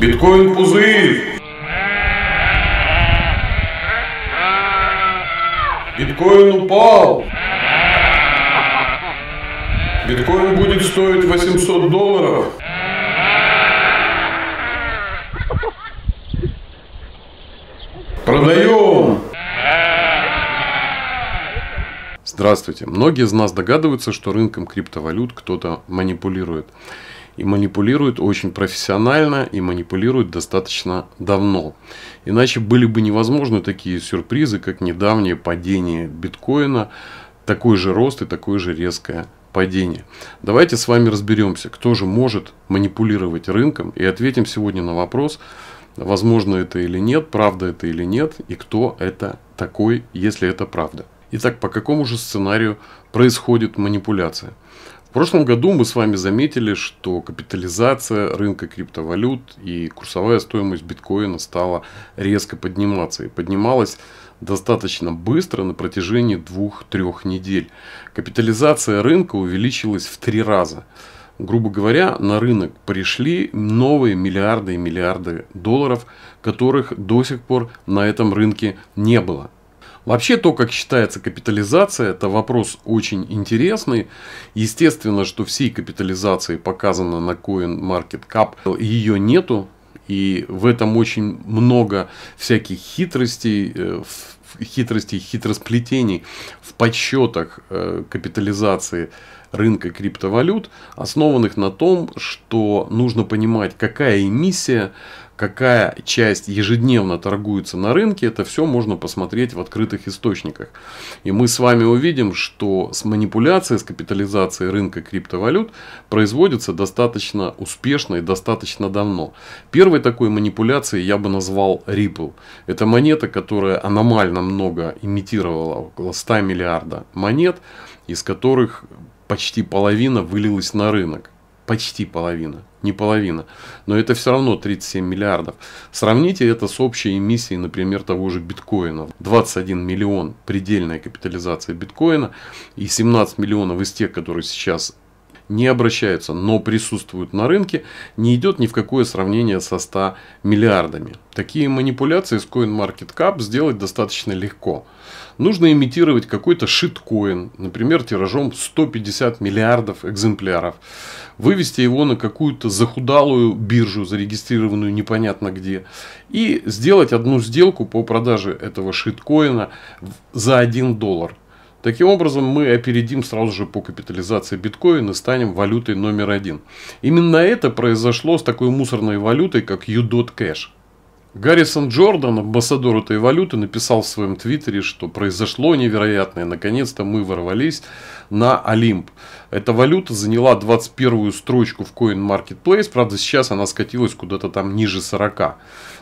Биткоин пузырь! Биткоин упал! Биткоин будет стоить 800 долларов. Продаем! Здравствуйте! Многие из нас догадываются, что рынком криптовалют кто-то манипулирует и манипулируют очень профессионально и манипулируют достаточно давно. Иначе были бы невозможны такие сюрпризы, как недавнее падение биткоина, такой же рост и такое же резкое падение. Давайте с вами разберемся, кто же может манипулировать рынком и ответим сегодня на вопрос, возможно это или нет, правда это или нет, и кто это такой, если это правда. Итак, по какому же сценарию происходит манипуляция? В прошлом году мы с вами заметили, что капитализация рынка криптовалют и курсовая стоимость биткоина стала резко подниматься. И поднималась достаточно быстро на протяжении двух-трех недель. Капитализация рынка увеличилась в три раза. Грубо говоря, на рынок пришли новые миллиарды и миллиарды долларов, которых до сих пор на этом рынке не было. Вообще то, как считается капитализация, это вопрос очень интересный. Естественно, что всей капитализации показано на CoinMarketCap, ее нету, и в этом очень много всяких хитростей, э, хитростей, хитросплетений в подсчетах э, капитализации рынка криптовалют, основанных на том, что нужно понимать, какая эмиссия какая часть ежедневно торгуется на рынке, это все можно посмотреть в открытых источниках. И мы с вами увидим, что с манипуляцией, с капитализацией рынка криптовалют производится достаточно успешно и достаточно давно. Первой такой манипуляцией я бы назвал Ripple. Это монета, которая аномально много имитировала, около 100 миллиарда монет, из которых почти половина вылилась на рынок почти половина, не половина, но это все равно 37 миллиардов. Сравните это с общей эмиссией, например, того же биткоина. 21 миллион предельная капитализация биткоина и 17 миллионов из тех, которые сейчас не обращаются, но присутствуют на рынке, не идет ни в какое сравнение со 100 миллиардами. Такие манипуляции с CoinMarketCap сделать достаточно легко нужно имитировать какой-то шиткоин, например, тиражом 150 миллиардов экземпляров, вывести его на какую-то захудалую биржу, зарегистрированную непонятно где, и сделать одну сделку по продаже этого шиткоина за 1 доллар. Таким образом, мы опередим сразу же по капитализации биткоина и станем валютой номер один. Именно это произошло с такой мусорной валютой, как UDOT Cash – Гаррисон Джордан, амбассадор этой валюты, написал в своем твиттере, что произошло невероятное. Наконец-то мы ворвались на Олимп. Эта валюта заняла 21-ю строчку в Coin Marketplace. Правда, сейчас она скатилась куда-то там ниже 40.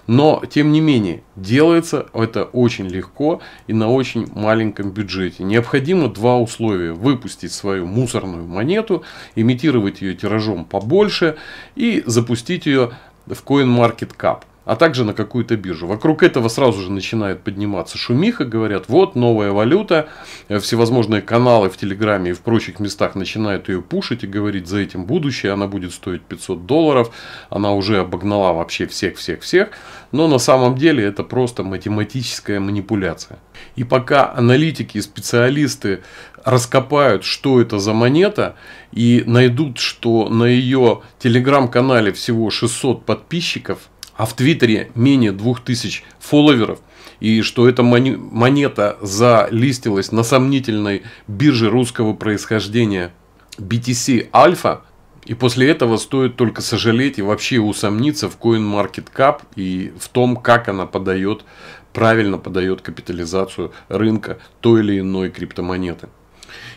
Но, тем не менее, делается это очень легко и на очень маленьком бюджете. Необходимо два условия. Выпустить свою мусорную монету, имитировать ее тиражом побольше и запустить ее в CoinMarketCap а также на какую-то биржу. Вокруг этого сразу же начинает подниматься шумиха, говорят, вот новая валюта, э, всевозможные каналы в Телеграме и в прочих местах начинают ее пушить и говорить, за этим будущее, она будет стоить 500 долларов, она уже обогнала вообще всех-всех-всех, но на самом деле это просто математическая манипуляция. И пока аналитики и специалисты раскопают, что это за монета, и найдут, что на ее телеграм-канале всего 600 подписчиков – а в Твиттере менее 2000 фолловеров, и что эта монета залистилась на сомнительной бирже русского происхождения BTC Alpha, и после этого стоит только сожалеть и вообще усомниться в CoinMarketCap и в том, как она подает, правильно подает капитализацию рынка той или иной криптомонеты.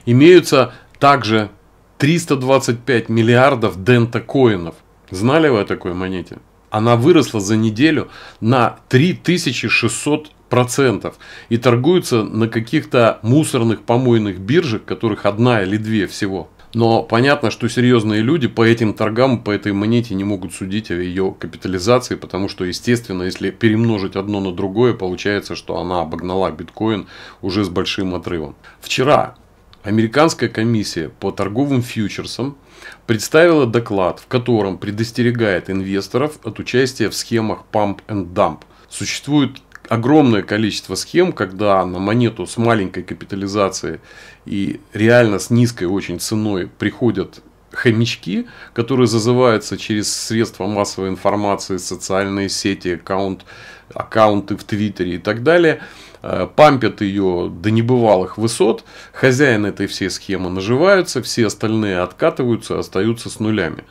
Имеются также 325 миллиардов дента коинов. Знали вы о такой монете? она выросла за неделю на 3600 процентов и торгуется на каких-то мусорных помойных биржах, которых одна или две всего. Но понятно, что серьезные люди по этим торгам, по этой монете не могут судить о ее капитализации, потому что, естественно, если перемножить одно на другое, получается, что она обогнала биткоин уже с большим отрывом. Вчера американская комиссия по торговым фьючерсам представила доклад, в котором предостерегает инвесторов от участия в схемах pump and dump. Существует огромное количество схем, когда на монету с маленькой капитализацией и реально с низкой очень ценой приходят хомячки, которые зазываются через средства массовой информации, социальные сети, аккаунт, аккаунты в Твиттере и так далее – Э, пампят ее до небывалых высот, хозяин этой всей схемы наживаются, все остальные откатываются, остаются с нулями.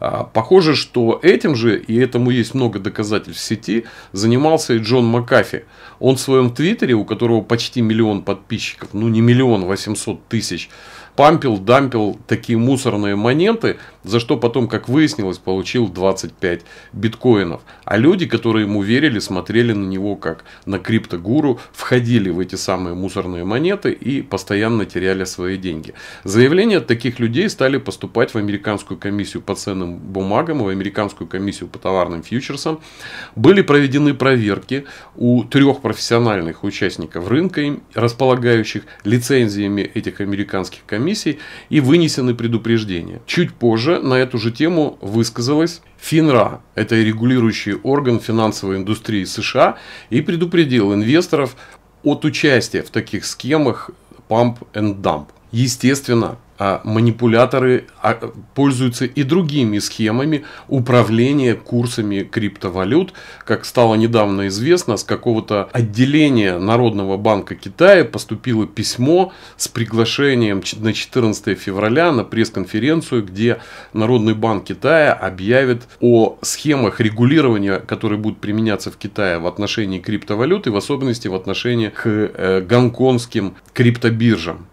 А, похоже, что этим же, и этому есть много доказательств в сети, занимался и Джон Макафи. Он в своем твиттере, у которого почти миллион подписчиков, ну не миллион, 800 тысяч, пампил, дампил такие мусорные монеты, за что потом, как выяснилось, получил 25 биткоинов. А люди, которые ему верили, смотрели на него как на криптогуру, входили в эти самые мусорные монеты и постоянно теряли свои деньги. Заявления от таких людей стали поступать в американскую комиссию по ценным бумагам, в американскую комиссию по товарным фьючерсам. Были проведены проверки у трех профессиональных участников рынка, располагающих лицензиями этих американских комиссий комиссий и вынесены предупреждения. Чуть позже на эту же тему высказалась Финра, это регулирующий орган финансовой индустрии США, и предупредил инвесторов от участия в таких схемах pump and dump. Естественно, а манипуляторы а, пользуются и другими схемами управления курсами криптовалют. Как стало недавно известно, с какого-то отделения Народного банка Китая поступило письмо с приглашением на 14 февраля на пресс-конференцию, где Народный банк Китая объявит о схемах регулирования, которые будут применяться в Китае в отношении криптовалют и в особенности в отношении к э, гонконгским криптобиржам.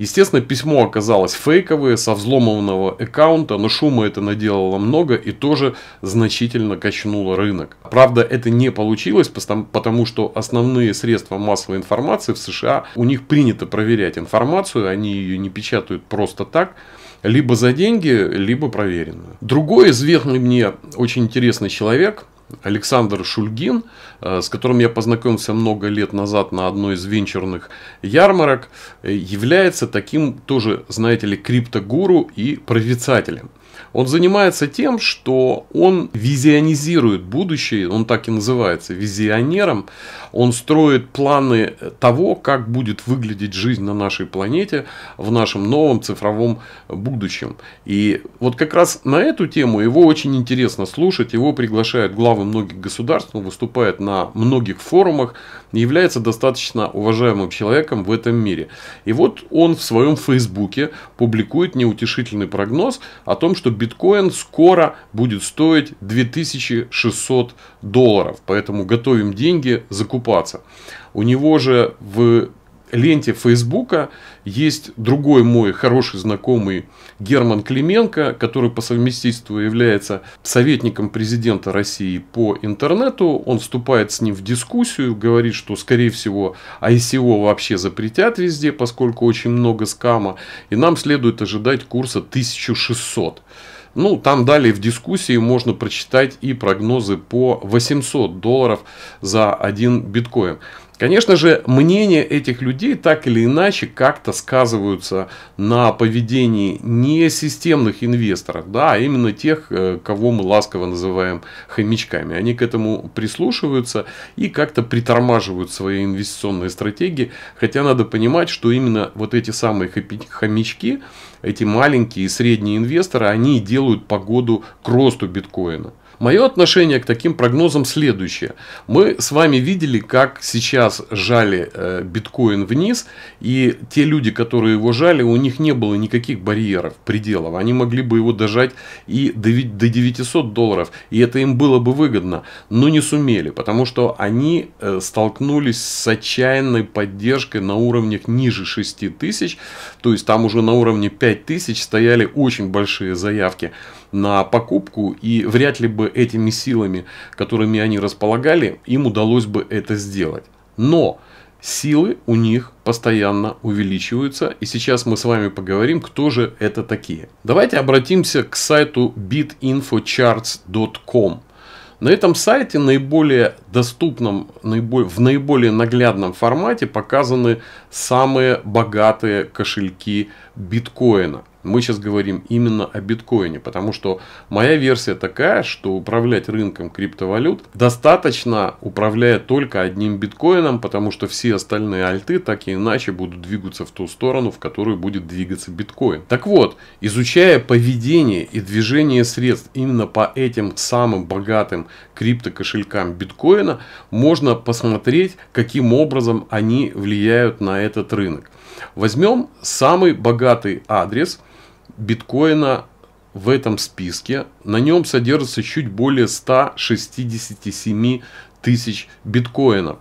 Естественно, письмо оказалось фейковое, со взломанного аккаунта, но шума это наделало много и тоже значительно качнуло рынок. Правда, это не получилось, потому что основные средства массовой информации в США, у них принято проверять информацию, они ее не печатают просто так либо за деньги, либо проверенную. Другой известный мне очень интересный человек, Александр Шульгин, э, с которым я познакомился много лет назад на одной из венчурных ярмарок, э, является таким тоже, знаете ли, криптогуру и прорицателем. Он занимается тем, что он визионизирует будущее, он так и называется, визионером. Он строит планы того, как будет выглядеть жизнь на нашей планете в нашем новом цифровом будущем. И вот как раз на эту тему его очень интересно слушать. Его приглашают главы многих государств, он выступает на многих форумах, является достаточно уважаемым человеком в этом мире. И вот он в своем фейсбуке публикует неутешительный прогноз о том, что биткоин скоро будет стоить 2600 долларов. Поэтому готовим деньги закупаться. У него же в ленте Фейсбука есть другой мой хороший знакомый Герман Клименко, который по совместительству является советником президента России по интернету. Он вступает с ним в дискуссию, говорит, что, скорее всего, ICO вообще запретят везде, поскольку очень много скама, и нам следует ожидать курса 1600. Ну, там далее в дискуссии можно прочитать и прогнозы по 800 долларов за один биткоин. Конечно же, мнения этих людей так или иначе как-то сказываются на поведении не системных инвесторов, да, а именно тех, э, кого мы ласково называем хомячками. Они к этому прислушиваются и как-то притормаживают свои инвестиционные стратегии, хотя надо понимать, что именно вот эти самые хомячки, эти маленькие и средние инвесторы, они делают погоду к росту биткоина. Мое отношение к таким прогнозам следующее. Мы с вами видели, как сейчас жали э, биткоин вниз, и те люди, которые его жали, у них не было никаких барьеров, пределов. Они могли бы его дожать и до, до 900 долларов, и это им было бы выгодно, но не сумели, потому что они э, столкнулись с отчаянной поддержкой на уровнях ниже тысяч, то есть там уже на уровне тысяч стояли очень большие заявки на покупку, и вряд ли бы этими силами, которыми они располагали, им удалось бы это сделать. Но силы у них постоянно увеличиваются. И сейчас мы с вами поговорим, кто же это такие. Давайте обратимся к сайту bitinfocharts.com. На этом сайте наиболее доступном, в наиболее наглядном формате показаны самые богатые кошельки биткоина. Мы сейчас говорим именно о биткоине, потому что моя версия такая, что управлять рынком криптовалют достаточно, управляя только одним биткоином, потому что все остальные альты так и иначе будут двигаться в ту сторону, в которую будет двигаться биткоин. Так вот, изучая поведение и движение средств именно по этим самым богатым криптокошелькам биткоина, можно посмотреть, каким образом они влияют на этот рынок. Возьмем самый богатый адрес – биткоина в этом списке. На нем содержится чуть более 167 тысяч биткоинов.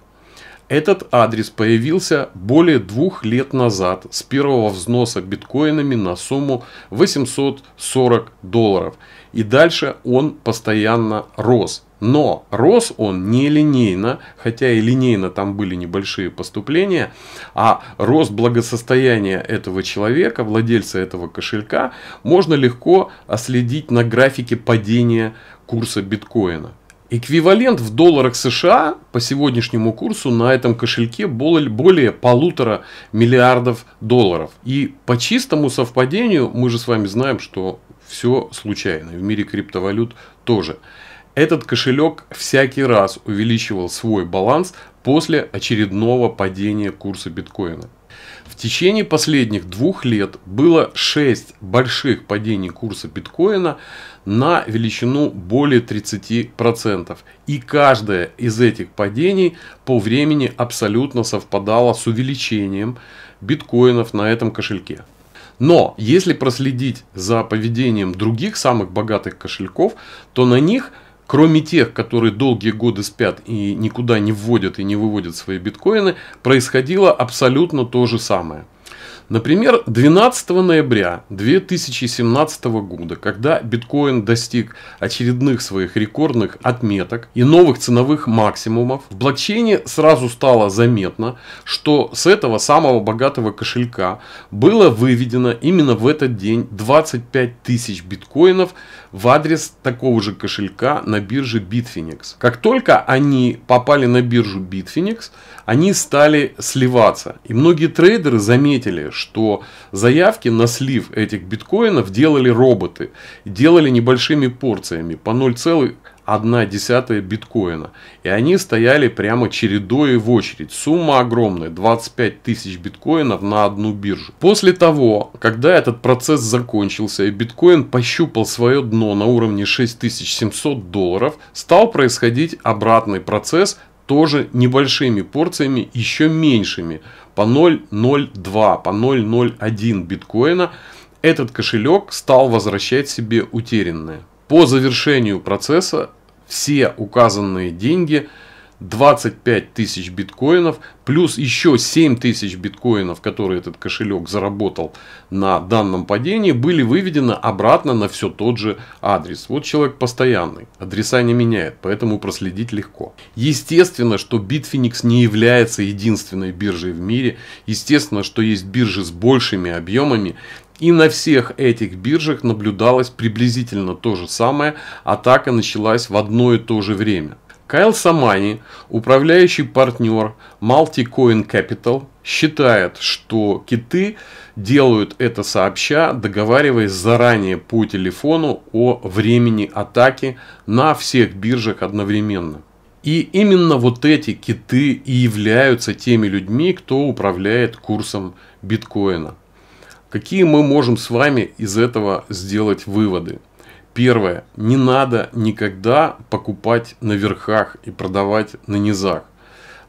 Этот адрес появился более двух лет назад с первого взноса биткоинами на сумму 840 долларов. И дальше он постоянно рос. Но рос он не линейно, хотя и линейно там были небольшие поступления, а рост благосостояния этого человека, владельца этого кошелька, можно легко отследить на графике падения курса биткоина. Эквивалент в долларах США по сегодняшнему курсу на этом кошельке более полутора миллиардов долларов. И по чистому совпадению мы же с вами знаем, что все случайно. В мире криптовалют тоже. Этот кошелек всякий раз увеличивал свой баланс после очередного падения курса биткоина. В течение последних двух лет было 6 больших падений курса биткоина на величину более 30%. И каждое из этих падений по времени абсолютно совпадало с увеличением биткоинов на этом кошельке. Но если проследить за поведением других самых богатых кошельков, то на них кроме тех, которые долгие годы спят и никуда не вводят и не выводят свои биткоины, происходило абсолютно то же самое – Например, 12 ноября 2017 года, когда биткоин достиг очередных своих рекордных отметок и новых ценовых максимумов, в блокчейне сразу стало заметно, что с этого самого богатого кошелька было выведено именно в этот день 25 тысяч биткоинов в адрес такого же кошелька на бирже Bitfinex. Как только они попали на биржу Bitfinex, они стали сливаться. И многие трейдеры заметили, что заявки на слив этих биткоинов делали роботы. Делали небольшими порциями по 0,1 одна десятая биткоина. И они стояли прямо чередой в очередь. Сумма огромная, 25 тысяч биткоинов на одну биржу. После того, когда этот процесс закончился и биткоин пощупал свое дно на уровне 6700 долларов, стал происходить обратный процесс тоже небольшими порциями, еще меньшими, по 0.02, по 0.01 биткоина, этот кошелек стал возвращать себе утерянное. По завершению процесса все указанные деньги 25 тысяч биткоинов, плюс еще 7 тысяч биткоинов, которые этот кошелек заработал на данном падении, были выведены обратно на все тот же адрес. Вот человек постоянный, адреса не меняет, поэтому проследить легко. Естественно, что Bitfinex не является единственной биржей в мире, естественно, что есть биржи с большими объемами, и на всех этих биржах наблюдалось приблизительно то же самое, атака началась в одно и то же время. Кайл Самани, управляющий партнер Multicoin Capital, считает, что киты делают это сообща, договариваясь заранее по телефону о времени атаки на всех биржах одновременно. И именно вот эти киты и являются теми людьми, кто управляет курсом биткоина. Какие мы можем с вами из этого сделать выводы? Первое. Не надо никогда покупать на верхах и продавать на низах.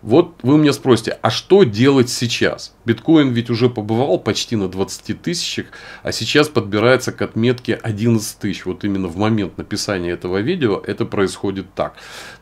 Вот вы меня спросите, а что делать сейчас? Биткоин ведь уже побывал почти на 20 тысячах, а сейчас подбирается к отметке 11 тысяч. Вот именно в момент написания этого видео это происходит так.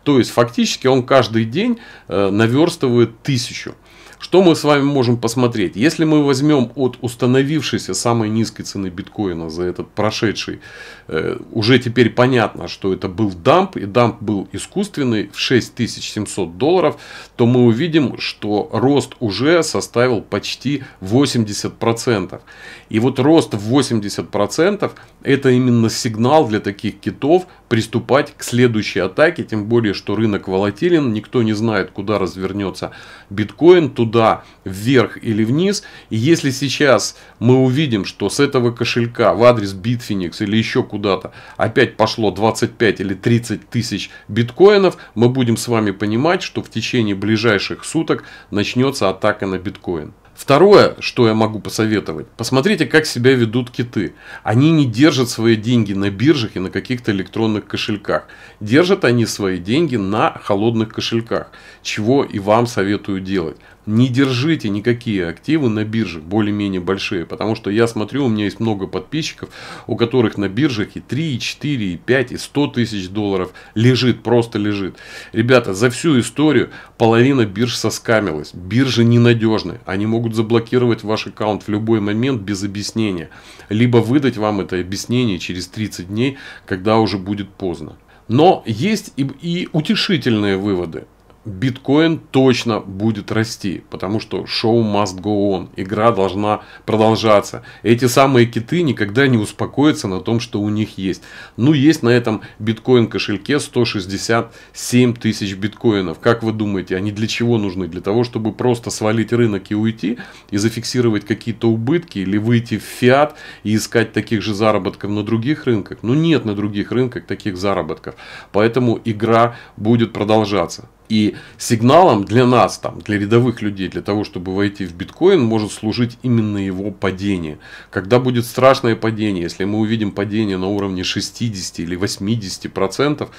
То есть фактически он каждый день э, наверстывает тысячу. Что мы с вами можем посмотреть? Если мы возьмем от установившейся самой низкой цены биткоина за этот прошедший, э, уже теперь понятно, что это был дамп, и дамп был искусственный в 6700 долларов, то мы увидим, что рост уже составил почти 80%. И вот рост в 80% это именно сигнал для таких китов, приступать к следующей атаке, тем более, что рынок волатилен, никто не знает, куда развернется биткоин, туда, вверх или вниз. И если сейчас мы увидим, что с этого кошелька в адрес Bitfinex или еще куда-то опять пошло 25 или 30 тысяч биткоинов, мы будем с вами понимать, что в течение ближайших суток начнется атака на биткоин. Второе, что я могу посоветовать, посмотрите, как себя ведут киты. Они не держат свои деньги на биржах и на каких-то электронных кошельках. Держат они свои деньги на холодных кошельках, чего и вам советую делать не держите никакие активы на биржах, более-менее большие, потому что я смотрю, у меня есть много подписчиков, у которых на биржах и 3, и 4, и 5, и 100 тысяч долларов лежит, просто лежит. Ребята, за всю историю половина бирж соскамилась. Биржи ненадежны, они могут заблокировать ваш аккаунт в любой момент без объяснения, либо выдать вам это объяснение через 30 дней, когда уже будет поздно. Но есть и, и утешительные выводы биткоин точно будет расти, потому что шоу must go on, игра должна продолжаться. Эти самые киты никогда не успокоятся на том, что у них есть. Ну, есть на этом биткоин кошельке 167 тысяч биткоинов. Как вы думаете, они для чего нужны? Для того, чтобы просто свалить рынок и уйти, и зафиксировать какие-то убытки, или выйти в фиат и искать таких же заработков на других рынках? Ну, нет на других рынках таких заработков. Поэтому игра будет продолжаться. И сигналом для нас, там, для рядовых людей, для того, чтобы войти в биткоин, может служить именно его падение. Когда будет страшное падение, если мы увидим падение на уровне 60 или 80 процентов,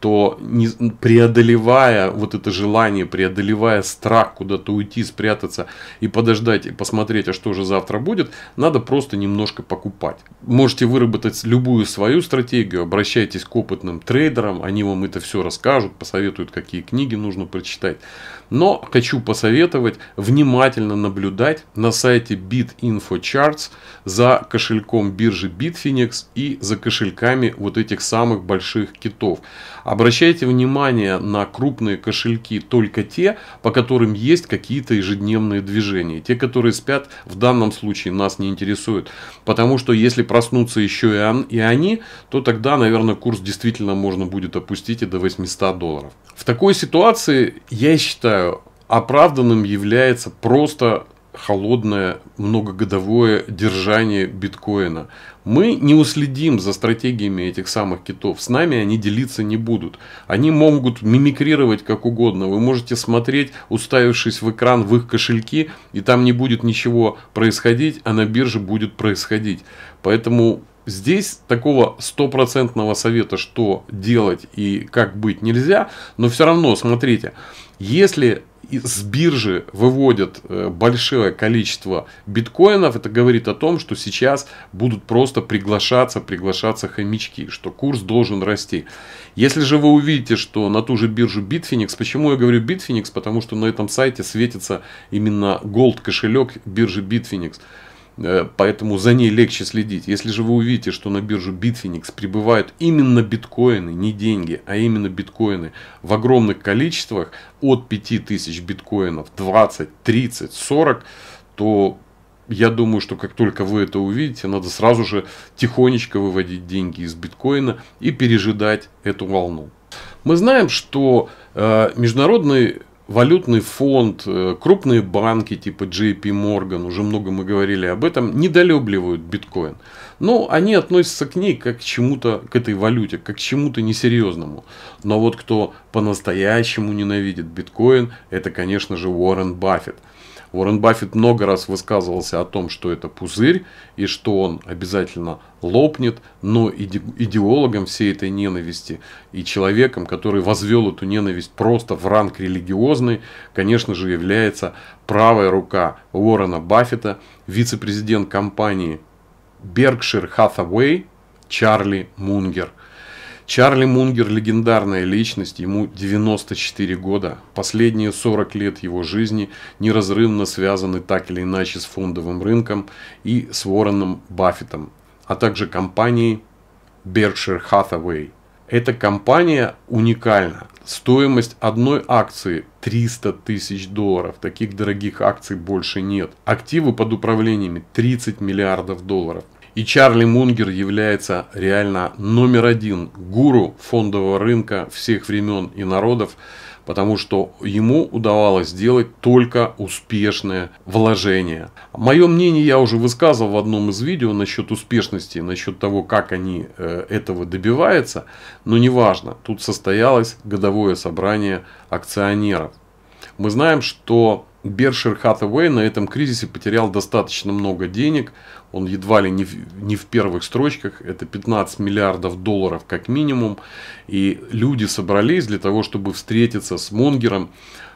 то не, преодолевая вот это желание, преодолевая страх куда-то уйти, спрятаться и подождать, и посмотреть, а что же завтра будет, надо просто немножко покупать. Можете выработать любую свою стратегию, обращайтесь к опытным трейдерам, они вам это все расскажут, посоветуют, какие книги нужно прочитать. Но хочу посоветовать внимательно наблюдать на сайте BitInfoCharts за кошельком биржи Bitfinex и за кошельками вот этих самых больших китов. Обращайте внимание на крупные кошельки только те, по которым есть какие-то ежедневные движения. Те, которые спят, в данном случае нас не интересуют. Потому что если проснутся еще и они, то тогда, наверное, курс действительно можно будет опустить и до 800 долларов. В такой ситуации, я считаю, считаю, оправданным является просто холодное многогодовое держание биткоина. Мы не уследим за стратегиями этих самых китов. С нами они делиться не будут. Они могут мимикрировать как угодно. Вы можете смотреть, уставившись в экран в их кошельки, и там не будет ничего происходить, а на бирже будет происходить. Поэтому Здесь такого стопроцентного совета, что делать и как быть, нельзя. Но все равно, смотрите, если с биржи выводят э, большое количество биткоинов, это говорит о том, что сейчас будут просто приглашаться, приглашаться хомячки, что курс должен расти. Если же вы увидите, что на ту же биржу Bitfinex, почему я говорю Bitfinex, потому что на этом сайте светится именно Gold кошелек биржи Bitfinex, Э, поэтому за ней легче следить. Если же вы увидите, что на биржу Bitfinex прибывают именно биткоины, не деньги, а именно биткоины в огромных количествах, от 5000 биткоинов 20, 30, 40, то я думаю, что как только вы это увидите, надо сразу же тихонечко выводить деньги из биткоина и пережидать эту волну. Мы знаем, что э, Международный валютный фонд, э, крупные банки типа JP Morgan, уже много мы говорили об этом, недолюбливают биткоин. Но ну, они относятся к ней как к чему-то, к этой валюте, как к чему-то несерьезному. Но вот кто по-настоящему ненавидит биткоин, это, конечно же, Уоррен Баффет – Уоррен Баффет много раз высказывался о том, что это пузырь и что он обязательно лопнет, но идеологом всей этой ненависти и человеком, который возвел эту ненависть просто в ранг религиозный, конечно же, является правая рука Уоррена Баффета, вице-президент компании Berkshire Hathaway Чарли Мунгер. Чарли Мунгер – легендарная личность, ему 94 года. Последние 40 лет его жизни неразрывно связаны так или иначе с фондовым рынком и с Уорреном Баффетом, а также компанией Berkshire Hathaway. Эта компания уникальна. Стоимость одной акции 300 тысяч долларов. Таких дорогих акций больше нет. Активы под управлениями 30 миллиардов долларов. И Чарли Мунгер является реально номер один гуру фондового рынка всех времен и народов, потому что ему удавалось сделать только успешное вложение. Мое мнение я уже высказывал в одном из видео насчет успешности, насчет того, как они э, этого добиваются, но неважно, тут состоялось годовое собрание акционеров. Мы знаем, что Бершир Хаттавей на этом кризисе потерял достаточно много денег. Он едва ли не в, не в первых строчках. Это 15 миллиардов долларов как минимум. И люди собрались для того, чтобы встретиться с Монгером,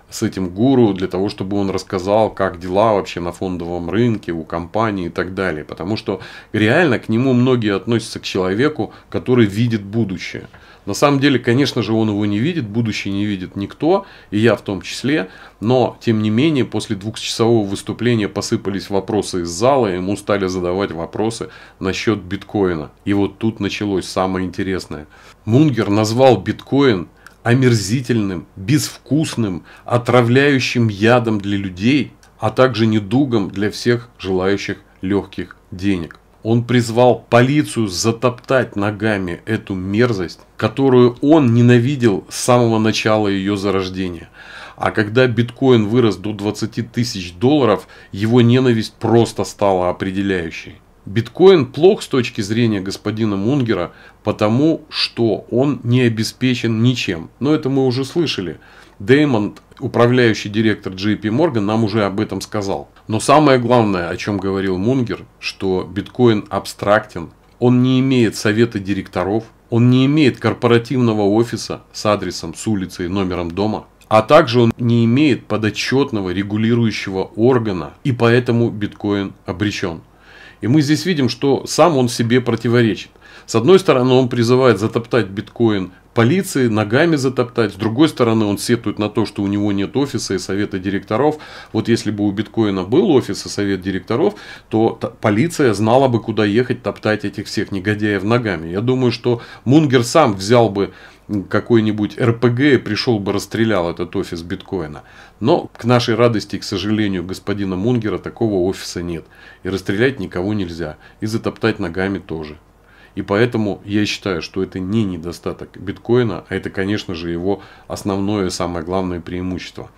с этим гуру, для того, чтобы он рассказал, как дела вообще на фондовом рынке, у компании и так далее. Потому что реально к нему многие относятся к человеку, который видит будущее – на самом деле, конечно же, он его не видит, будущее не видит никто, и я в том числе, но, тем не менее, после двухчасового выступления посыпались вопросы из зала, и ему стали задавать вопросы насчет биткоина. И вот тут началось самое интересное. Мунгер назвал биткоин омерзительным, безвкусным, отравляющим ядом для людей, а также недугом для всех желающих легких денег. Он призвал полицию затоптать ногами эту мерзость, которую он ненавидел с самого начала ее зарождения. А когда биткоин вырос до 20 тысяч долларов, его ненависть просто стала определяющей. Биткоин плох с точки зрения господина Мунгера, потому что он не обеспечен ничем. Но это мы уже слышали. Деймон, управляющий директор JP Morgan, нам уже об этом сказал. Но самое главное, о чем говорил Мунгер, что биткоин абстрактен, он не имеет совета директоров, он не имеет корпоративного офиса с адресом, с улицей, номером дома, а также он не имеет подотчетного регулирующего органа, и поэтому биткоин обречен. И мы здесь видим, что сам он себе противоречит. С одной стороны, он призывает затоптать биткоин полиции, ногами затоптать. С другой стороны, он сетует на то, что у него нет офиса и совета директоров. Вот если бы у биткоина был офис и совет директоров, то полиция знала бы, куда ехать топтать этих всех негодяев ногами. Я думаю, что Мунгер сам взял бы какой-нибудь РПГ и пришел бы расстрелял этот офис биткоина. Но к нашей радости, к сожалению, господина Мунгера такого офиса нет. И расстрелять никого нельзя. И затоптать ногами тоже. И поэтому я считаю, что это не недостаток биткоина, а это, конечно же, его основное, самое главное преимущество.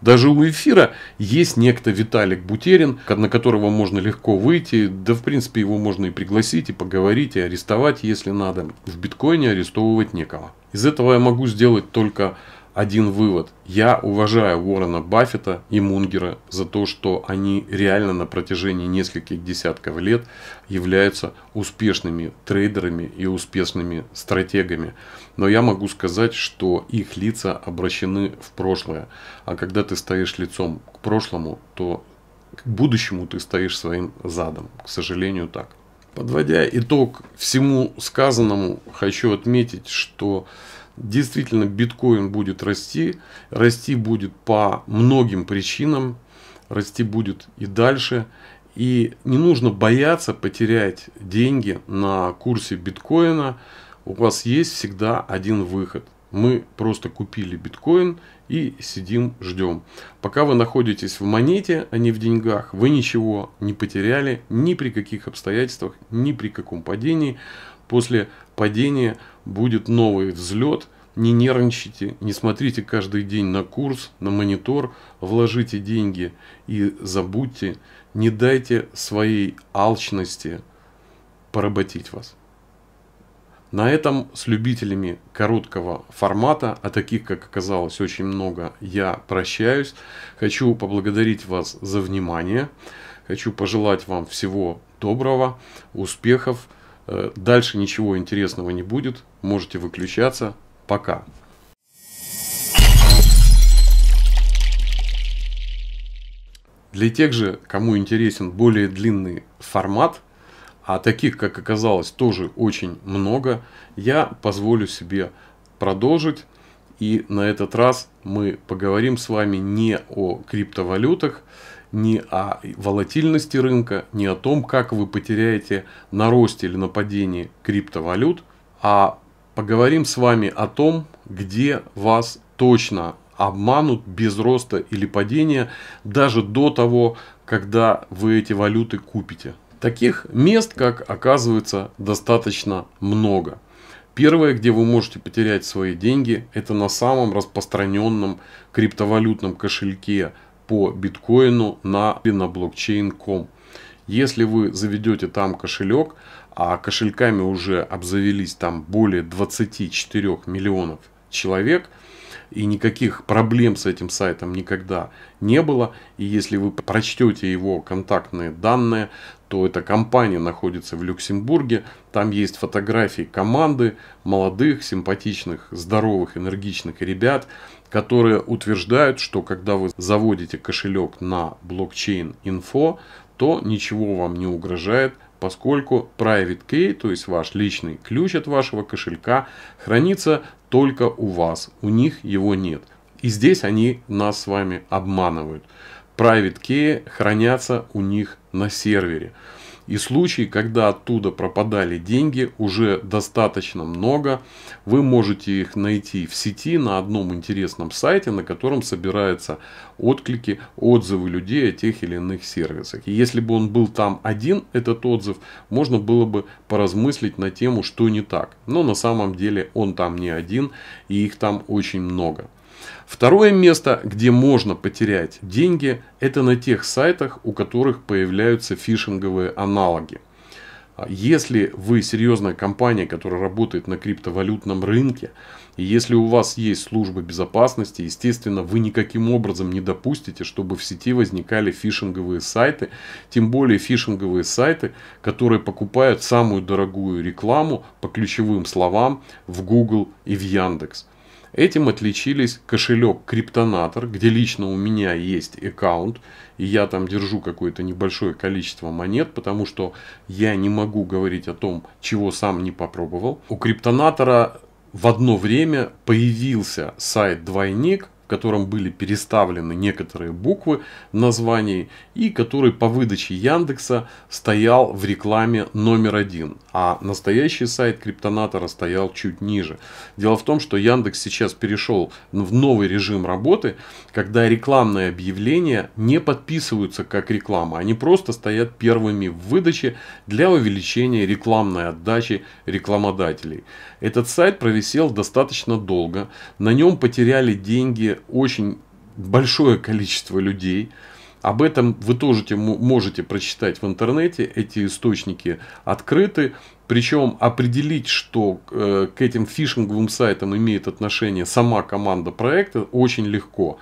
Даже у эфира есть некто Виталик Бутерин, на которого можно легко выйти, да в принципе его можно и пригласить, и поговорить, и арестовать, если надо. В биткоине арестовывать некого. Из этого я могу сделать только один вывод. Я уважаю Уоррена Баффета и Мунгера за то, что они реально на протяжении нескольких десятков лет являются успешными трейдерами и успешными стратегами. Но я могу сказать, что их лица обращены в прошлое. А когда ты стоишь лицом к прошлому, то к будущему ты стоишь своим задом. К сожалению, так. Подводя итог всему сказанному, хочу отметить, что действительно биткоин будет расти, расти будет по многим причинам, расти будет и дальше. И не нужно бояться потерять деньги на курсе биткоина. У вас есть всегда один выход. Мы просто купили биткоин и сидим, ждем. Пока вы находитесь в монете, а не в деньгах, вы ничего не потеряли ни при каких обстоятельствах, ни при каком падении. После падения будет новый взлет. Не нервничайте, не смотрите каждый день на курс, на монитор, вложите деньги и забудьте, не дайте своей алчности поработить вас. На этом с любителями короткого формата, а таких, как оказалось, очень много, я прощаюсь. Хочу поблагодарить вас за внимание. Хочу пожелать вам всего доброго, успехов. Э, дальше ничего интересного не будет. Можете выключаться. Пока. Для тех же, кому интересен более длинный формат, а таких, как оказалось, тоже очень много, я позволю себе продолжить. И на этот раз мы поговорим с вами не о криптовалютах, ни о волатильности рынка, ни о том, как вы потеряете на росте или на падении криптовалют, а поговорим с вами о том, где вас точно обманут без роста или падения даже до того, когда вы эти валюты купите. Таких мест, как оказывается, достаточно много. Первое, где вы можете потерять свои деньги, это на самом распространенном криптовалютном кошельке по биткоину на, на блокчейн.com. Если вы заведете там кошелек, а кошельками уже обзавелись там более 24 миллионов человек, и никаких проблем с этим сайтом никогда не было. И если вы прочтете его контактные данные, то эта компания находится в Люксембурге. Там есть фотографии команды молодых, симпатичных, здоровых, энергичных ребят, которые утверждают, что когда вы заводите кошелек на блокчейн инфо, то ничего вам не угрожает, поскольку private key, то есть ваш личный ключ от вашего кошелька, хранится только у вас, у них его нет. И здесь они нас с вами обманывают. Private key хранятся у них на сервере. И случаи, когда оттуда пропадали деньги, уже достаточно много. Вы можете их найти в сети на одном интересном сайте, на котором собираются отклики, отзывы людей о тех или иных сервисах. И если бы он был там один, этот отзыв, можно было бы поразмыслить на тему, что не так. Но на самом деле он там не один, и их там очень много. Второе место, где можно потерять деньги, это на тех сайтах, у которых появляются фишинговые аналоги. А если вы серьезная компания, которая работает на криптовалютном рынке, и если у вас есть служба безопасности, естественно, вы никаким образом не допустите, чтобы в сети возникали фишинговые сайты, тем более фишинговые сайты, которые покупают самую дорогую рекламу по ключевым словам в Google и в Яндекс. Этим отличились кошелек Криптонатор, где лично у меня есть аккаунт, и я там держу какое-то небольшое количество монет, потому что я не могу говорить о том, чего сам не попробовал. У Криптонатора в одно время появился сайт-двойник, котором были переставлены некоторые буквы названий и который по выдаче Яндекса стоял в рекламе номер один, а настоящий сайт криптонатора стоял чуть ниже. Дело в том, что Яндекс сейчас перешел в новый режим работы, когда рекламные объявления не подписываются как реклама, они просто стоят первыми в выдаче для увеличения рекламной отдачи рекламодателей. Этот сайт провисел достаточно долго, на нем потеряли деньги очень большое количество людей. Об этом вы тоже можете прочитать в интернете, эти источники открыты. Причем определить, что э, к этим фишинговым сайтам имеет отношение сама команда проекта, очень легко.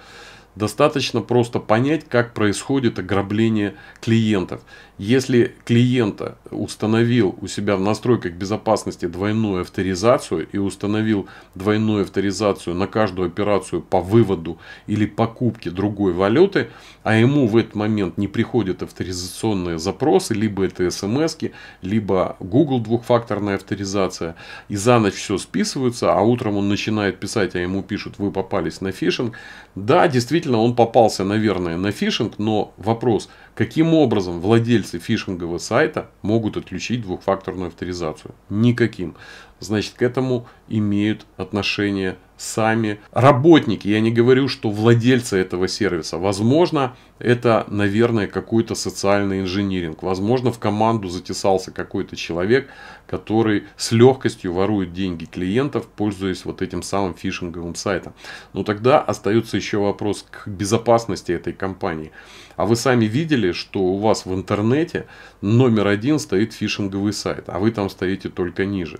Достаточно просто понять, как происходит ограбление клиентов. Если клиента установил у себя в настройках безопасности двойную авторизацию и установил двойную авторизацию на каждую операцию по выводу или покупке другой валюты, а ему в этот момент не приходят авторизационные запросы, либо это смс, либо Google двухфакторная авторизация, и за ночь все списывается, а утром он начинает писать, а ему пишут, вы попались на фишинг. Да, действительно, он попался, наверное, на фишинг, но вопрос – Каким образом владельцы фишингового сайта могут отключить двухфакторную авторизацию? Никаким. Значит, к этому имеют отношение сами работники. Я не говорю, что владельцы этого сервиса. Возможно, это, наверное, какой-то социальный инжиниринг. Возможно, в команду затесался какой-то человек, который с легкостью ворует деньги клиентов, пользуясь вот этим самым фишинговым сайтом. Но тогда остается еще вопрос к безопасности этой компании. А вы сами видели, что у вас в интернете номер один стоит фишинговый сайт, а вы там стоите только ниже.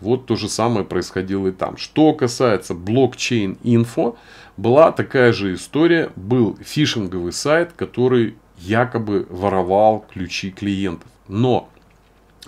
Вот то же самое происходило и там. Что касается блокчейн-инфо, была такая же история. Был фишинговый сайт, который якобы воровал ключи клиентов. Но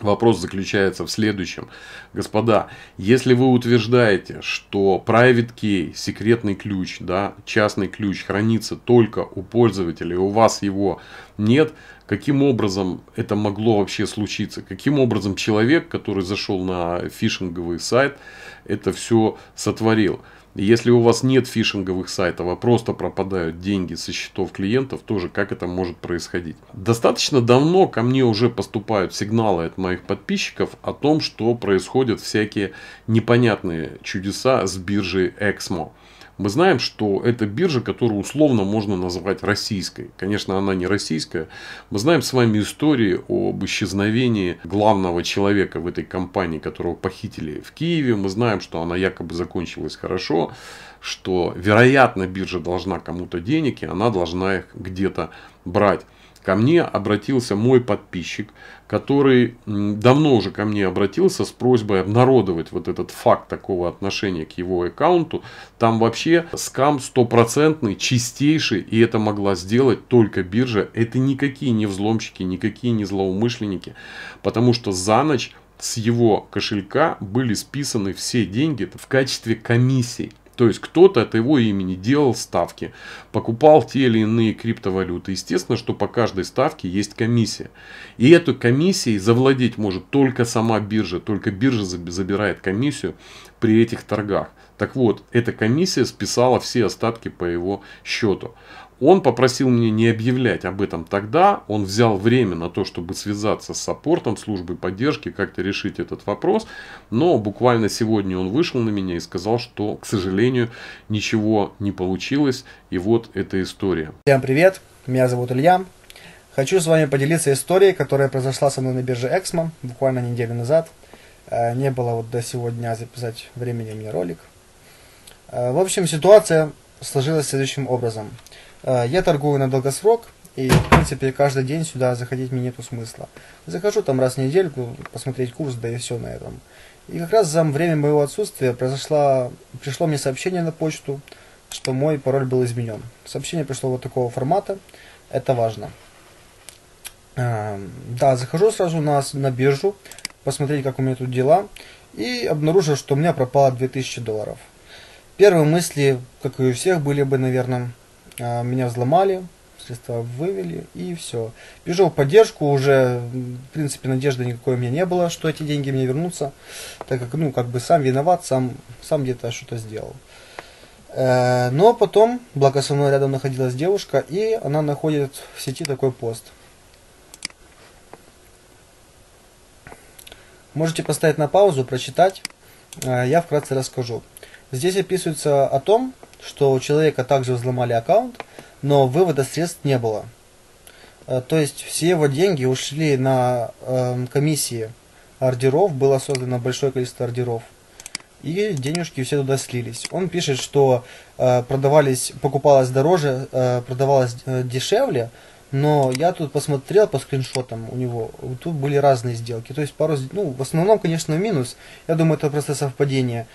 Вопрос заключается в следующем. Господа, если вы утверждаете, что private key, секретный ключ, да, частный ключ хранится только у пользователя, и у вас его нет, каким образом это могло вообще случиться? Каким образом человек, который зашел на фишинговый сайт, это все сотворил? Если у вас нет фишинговых сайтов, а просто пропадают деньги со счетов клиентов, тоже как это может происходить? Достаточно давно ко мне уже поступают сигналы от моих подписчиков о том, что происходят всякие непонятные чудеса с биржей Эксмо мы знаем, что это биржа, которую условно можно назвать российской. Конечно, она не российская. Мы знаем с вами истории об исчезновении главного человека в этой компании, которого похитили в Киеве. Мы знаем, что она якобы закончилась хорошо, что, вероятно, биржа должна кому-то денег, и она должна их где-то брать ко мне обратился мой подписчик, который давно уже ко мне обратился с просьбой обнародовать вот этот факт такого отношения к его аккаунту. Там вообще скам стопроцентный, чистейший, и это могла сделать только биржа. Это никакие не взломщики, никакие не злоумышленники, потому что за ночь с его кошелька были списаны все деньги в качестве комиссий. То есть кто-то от его имени делал ставки, покупал те или иные криптовалюты. Естественно, что по каждой ставке есть комиссия. И эту комиссией завладеть может только сама биржа. Только биржа забирает комиссию при этих торгах. Так вот, эта комиссия списала все остатки по его счету. Он попросил мне не объявлять об этом тогда, он взял время на то, чтобы связаться с саппортом, службой поддержки, как-то решить этот вопрос, но буквально сегодня он вышел на меня и сказал, что, к сожалению, ничего не получилось, и вот эта история. Всем привет, меня зовут Илья, хочу с вами поделиться историей, которая произошла со мной на бирже Эксмо буквально неделю назад. Э, не было вот до сегодня записать времени мне ролик. Э, в общем, ситуация сложилась следующим образом – Э, я торгую на долгосрок, и, в принципе, каждый день сюда заходить мне нету смысла. Захожу там раз в недельку, посмотреть курс, да и все на этом. И как раз за время моего отсутствия произошло, пришло мне сообщение на почту, что мой пароль был изменен. Сообщение пришло вот такого формата, это важно. Эм, да, захожу сразу на, на биржу, посмотреть, как у меня тут дела, и обнаружил, что у меня пропало 2000 долларов. Первые мысли, как и у всех, были бы, наверное, а, меня взломали, средства вывели и все. Пишу в поддержку, уже, в принципе, надежды никакой у меня не было, что эти деньги мне вернутся, так как, ну, как бы сам виноват, сам, сам где-то что-то сделал. Э, но потом, благо со мной рядом находилась девушка, и она находит в сети такой пост. Можете поставить на паузу, прочитать. Э, я вкратце расскажу. Здесь описывается о том, что у человека также взломали аккаунт, но вывода средств не было. Э, то есть все его деньги ушли на э, комиссии ордеров, было создано большое количество ордеров. И денежки все туда слились. Он пишет, что э, продавались, покупалось дороже, э, продавалось э, дешевле, но я тут посмотрел по скриншотам у него, тут были разные сделки. То есть пару, ну, в основном, конечно, минус. Я думаю, это просто совпадение.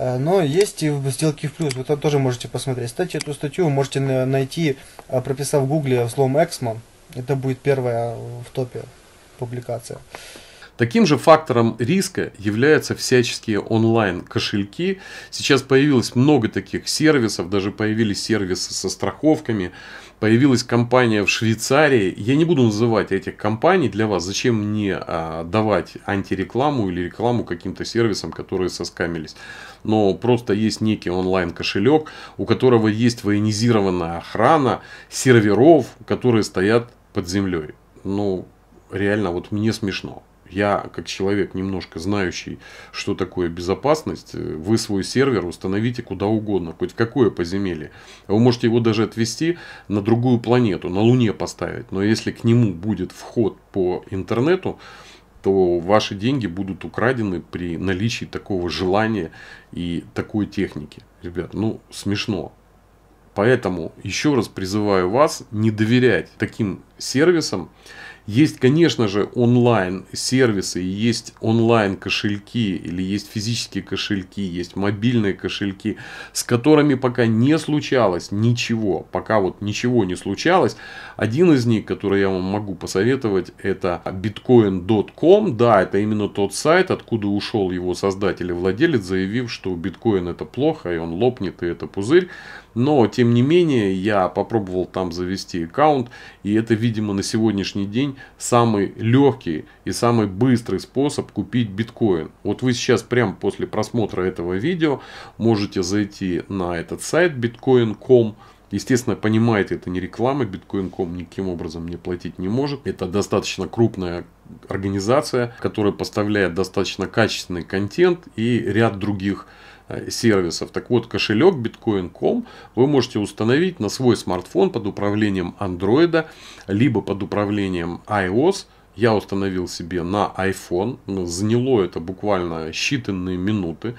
Э, но есть и сделки в плюс. Вы там тоже можете посмотреть. Кстати, эту статью вы можете найти, э, прописав в гугле словом «Эксман». Это будет первая в топе публикация. Таким же фактором риска являются всяческие онлайн-кошельки. Сейчас появилось много таких сервисов, даже появились сервисы со страховками. Появилась компания в Швейцарии. Я не буду называть этих компаний для вас. Зачем мне а, давать антирекламу или рекламу каким-то сервисам, которые соскамились? Но просто есть некий онлайн-кошелек, у которого есть военизированная охрана серверов, которые стоят под землей. Ну, реально, вот мне смешно. Я, как человек, немножко знающий, что такое безопасность, э, вы свой сервер установите куда угодно, хоть в какое подземелье. Вы можете его даже отвести на другую планету, на Луне поставить. Но если к нему будет вход по интернету, то ваши деньги будут украдены при наличии такого желания и такой техники. Ребят, ну смешно. Поэтому еще раз призываю вас не доверять таким сервисам, есть, конечно же, онлайн-сервисы, есть онлайн-кошельки или есть физические кошельки, есть мобильные кошельки, с которыми пока не случалось ничего, пока вот ничего не случалось. Один из них, который я вам могу посоветовать, это bitcoin.com. Да, это именно тот сайт, откуда ушел его создатель и владелец, заявив, что биткоин это плохо, и он лопнет, и это пузырь. Но, тем не менее, я попробовал там завести аккаунт, и это, видимо, на сегодняшний день самый легкий и самый быстрый способ купить биткоин. Вот вы сейчас прямо после просмотра этого видео можете зайти на этот сайт bitcoin.com, Естественно, понимаете, это не реклама, Bitcoin.com никаким образом не платить не может. Это достаточно крупная организация, которая поставляет достаточно качественный контент и ряд других сервисов. Так вот, кошелек Bitcoin.com вы можете установить на свой смартфон под управлением Android, либо под управлением iOS. Я установил себе на iPhone. Заняло это буквально считанные минуты.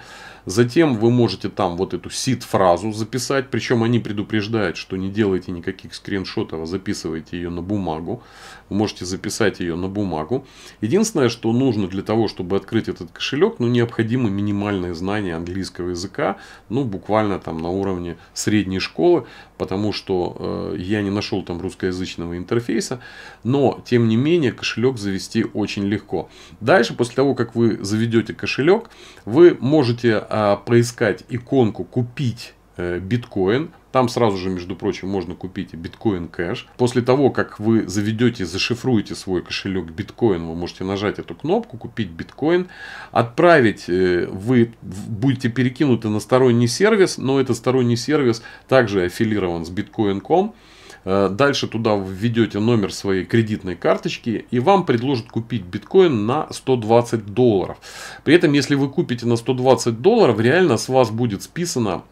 Затем вы можете там вот эту сид-фразу записать, причем они предупреждают, что не делайте никаких скриншотов, а записывайте ее на бумагу. Вы можете записать ее на бумагу. Единственное, что нужно для того, чтобы открыть этот кошелек, ну, необходимы минимальные знания английского языка, ну, буквально там на уровне средней школы, потому что э, я не нашел там русскоязычного интерфейса, но, тем не менее, кошелек завести очень легко. Дальше, после того, как вы заведете кошелек, вы можете а, поискать иконку «Купить э, биткоин. Там сразу же, между прочим, можно купить биткоин кэш. После того, как вы заведете, зашифруете свой кошелек биткоин, вы можете нажать эту кнопку, купить биткоин, отправить, э, вы будете перекинуты на сторонний сервис, но этот сторонний сервис также аффилирован с биткоин.com. Э, дальше туда введете номер своей кредитной карточки и вам предложат купить биткоин на 120 долларов. При этом, если вы купите на 120 долларов, реально с вас будет списано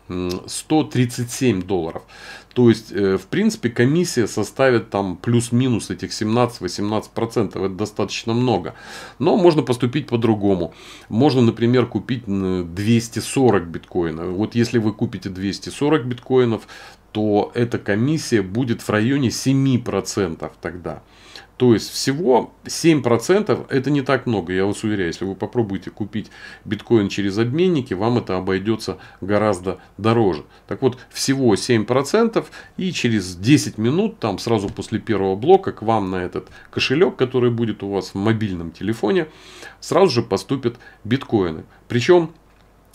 137 долларов. То есть, э, в принципе, комиссия составит там плюс-минус этих 17-18%. Это достаточно много. Но можно поступить по-другому. Можно, например, купить 240 биткоинов. Вот если вы купите 240 биткоинов, то эта комиссия будет в районе 7% тогда. То есть всего 7% это не так много, я вас уверяю, если вы попробуете купить биткоин через обменники, вам это обойдется гораздо дороже. Так вот, всего 7% и через 10 минут, там сразу после первого блока, к вам на этот кошелек, который будет у вас в мобильном телефоне, сразу же поступят биткоины. Причем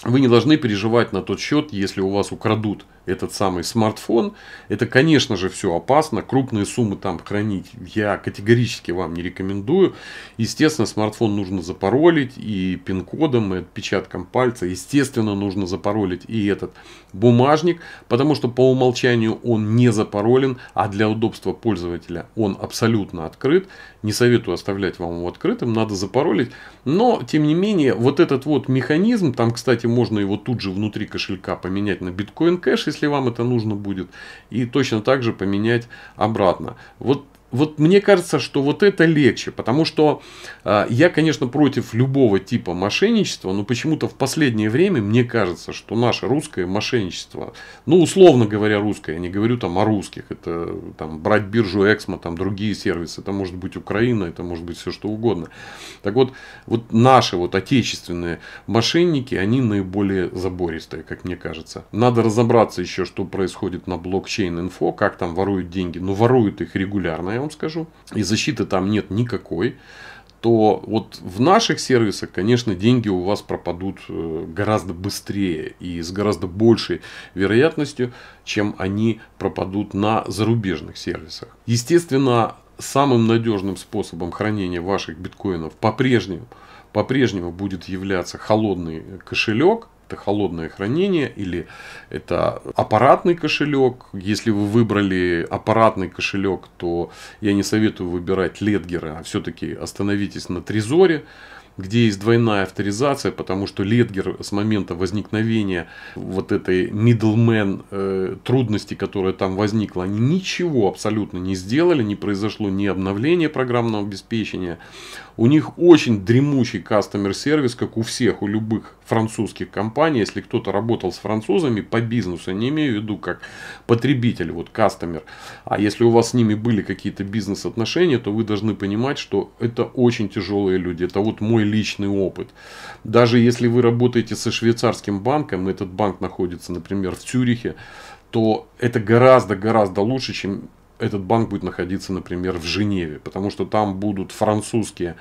вы не должны переживать на тот счет, если у вас украдут этот самый смартфон. Это, конечно же, все опасно. Крупные суммы там хранить я категорически вам не рекомендую. Естественно, смартфон нужно запаролить и пин-кодом, и отпечатком пальца. Естественно, нужно запаролить и этот бумажник, потому что по умолчанию он не запаролен, а для удобства пользователя он абсолютно открыт. Не советую оставлять вам его открытым, надо запаролить. Но, тем не менее, вот этот вот механизм, там, кстати, можно его тут же внутри кошелька поменять на биткоин кэш, если вам это нужно будет, и точно так же поменять обратно. Вот вот мне кажется, что вот это легче, потому что э, я, конечно, против любого типа мошенничества, но почему-то в последнее время мне кажется, что наше русское мошенничество, ну, условно говоря, русское, я не говорю там о русских, это там брать биржу Эксмо, там другие сервисы, это может быть Украина, это может быть все что угодно. Так вот, вот наши вот отечественные мошенники, они наиболее забористые, как мне кажется. Надо разобраться еще, что происходит на блокчейн-инфо, как там воруют деньги, но ну, воруют их регулярно, вам скажу, и защиты там нет никакой, то вот в наших сервисах, конечно, деньги у вас пропадут э, гораздо быстрее и с гораздо большей вероятностью, чем они пропадут на зарубежных сервисах. Естественно, самым надежным способом хранения ваших биткоинов по-прежнему по-прежнему будет являться холодный кошелек, это холодное хранение или это аппаратный кошелек. Если вы выбрали аппаратный кошелек, то я не советую выбирать Ledger, а все-таки остановитесь на Трезоре где есть двойная авторизация, потому что Ледгер с момента возникновения вот этой middleman э, трудности, которая там возникла, они ничего абсолютно не сделали, не произошло ни обновления программного обеспечения. У них очень дремучий кастомер сервис, как у всех, у любых французских компаний. Если кто-то работал с французами по бизнесу, я не имею в виду как потребитель, вот кастомер. А если у вас с ними были какие-то бизнес-отношения, то вы должны понимать, что это очень тяжелые люди. Это вот мой личный опыт. Даже если вы работаете со швейцарским банком, этот банк находится, например, в Цюрихе, то это гораздо-гораздо лучше, чем этот банк будет находиться, например, в Женеве, потому что там будут французские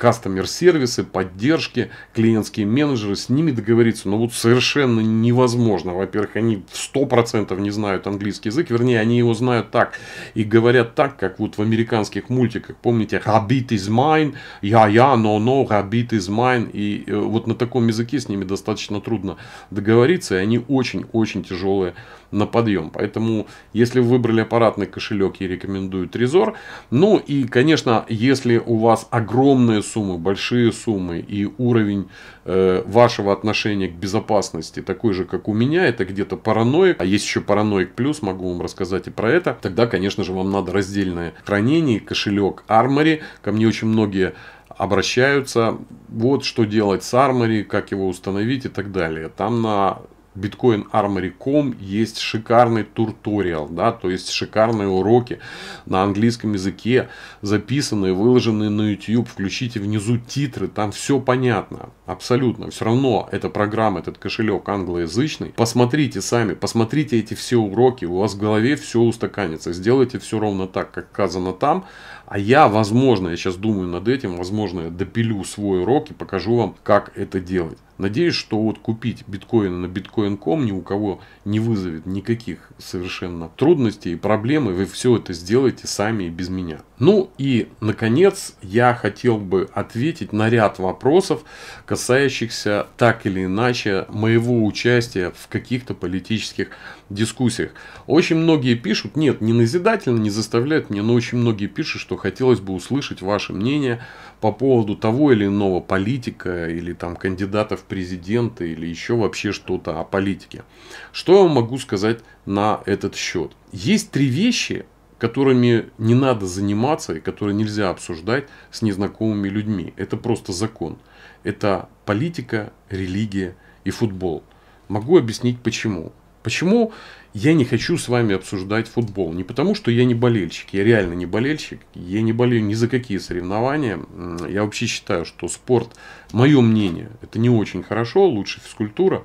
кастомер-сервисы, поддержки, клиентские менеджеры, с ними договориться, ну вот совершенно невозможно. Во-первых, они в 100% не знают английский язык, вернее, они его знают так и говорят так, как вот в американских мультиках. Помните, rabbit is mine, я-я, no, no, rabbit is mine. И э, вот на таком языке с ними достаточно трудно договориться, и они очень-очень тяжелые на подъем. Поэтому, если вы выбрали аппаратный кошелек, я рекомендую Трезор. Ну и, конечно, если у вас огромные суммы, большие суммы и уровень э, вашего отношения к безопасности такой же, как у меня, это где-то параноик, а есть еще параноик плюс, могу вам рассказать и про это, тогда, конечно же, вам надо раздельное хранение, кошелек Armory. Ко мне очень многие обращаются, вот что делать с Armory, как его установить и так далее. Там на Bitcoin Armory.com есть шикарный турториал, да, то есть шикарные уроки на английском языке, записанные, выложенные на YouTube. Включите внизу титры, там все понятно, абсолютно. Все равно эта программа, этот кошелек англоязычный. Посмотрите сами, посмотрите эти все уроки, у вас в голове все устаканится. Сделайте все ровно так, как сказано там. А я, возможно, я сейчас думаю над этим, возможно, я допилю свой урок и покажу вам, как это делать. Надеюсь, что вот купить биткоин на биткоин.ком ни у кого не вызовет никаких совершенно трудностей и проблем, и вы все это сделаете сами и без меня. Ну и, наконец, я хотел бы ответить на ряд вопросов, касающихся так или иначе моего участия в каких-то политических дискуссиях. Очень многие пишут, нет, не назидательно, не заставляют меня, но очень многие пишут, что хотелось бы услышать ваше мнение по поводу того или иного политика или там кандидата в президенты или еще вообще что-то о политике. Что я могу сказать на этот счет? Есть три вещи, которыми не надо заниматься и которые нельзя обсуждать с незнакомыми людьми. Это просто закон. Это политика, религия и футбол. Могу объяснить почему. Почему я не хочу с вами обсуждать футбол. Не потому, что я не болельщик, я реально не болельщик, я не болею ни за какие соревнования. Я вообще считаю, что спорт, мое мнение, это не очень хорошо, лучше физкультура.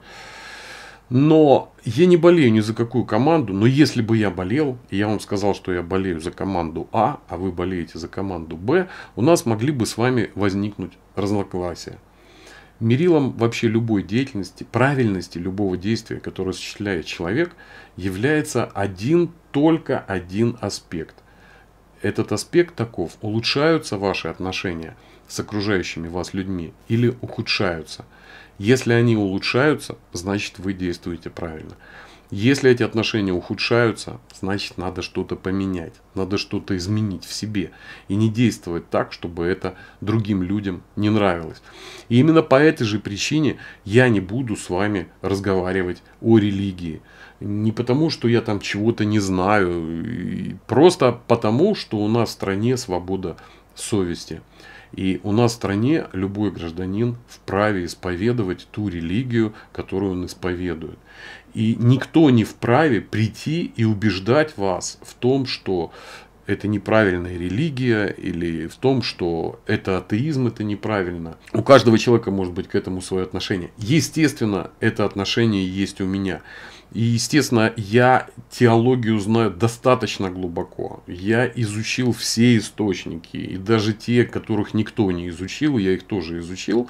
Но я не болею ни за какую команду, но если бы я болел, и я вам сказал, что я болею за команду А, а вы болеете за команду Б, у нас могли бы с вами возникнуть разногласия. Мерилом вообще любой деятельности, правильности любого действия, которое осуществляет человек, является один, только один аспект. Этот аспект таков, улучшаются ваши отношения с окружающими вас людьми или ухудшаются. Если они улучшаются, значит вы действуете правильно. Если эти отношения ухудшаются, значит надо что-то поменять, надо что-то изменить в себе и не действовать так, чтобы это другим людям не нравилось. И именно по этой же причине я не буду с вами разговаривать о религии. Не потому, что я там чего-то не знаю, просто потому, что у нас в стране свобода совести. И у нас в стране любой гражданин вправе исповедовать ту религию, которую он исповедует. И никто не вправе прийти и убеждать вас в том, что это неправильная религия или в том, что это атеизм, это неправильно. У каждого человека может быть к этому свое отношение. Естественно, это отношение есть у меня. И, естественно, я теологию знаю достаточно глубоко. Я изучил все источники, и даже те, которых никто не изучил, я их тоже изучил.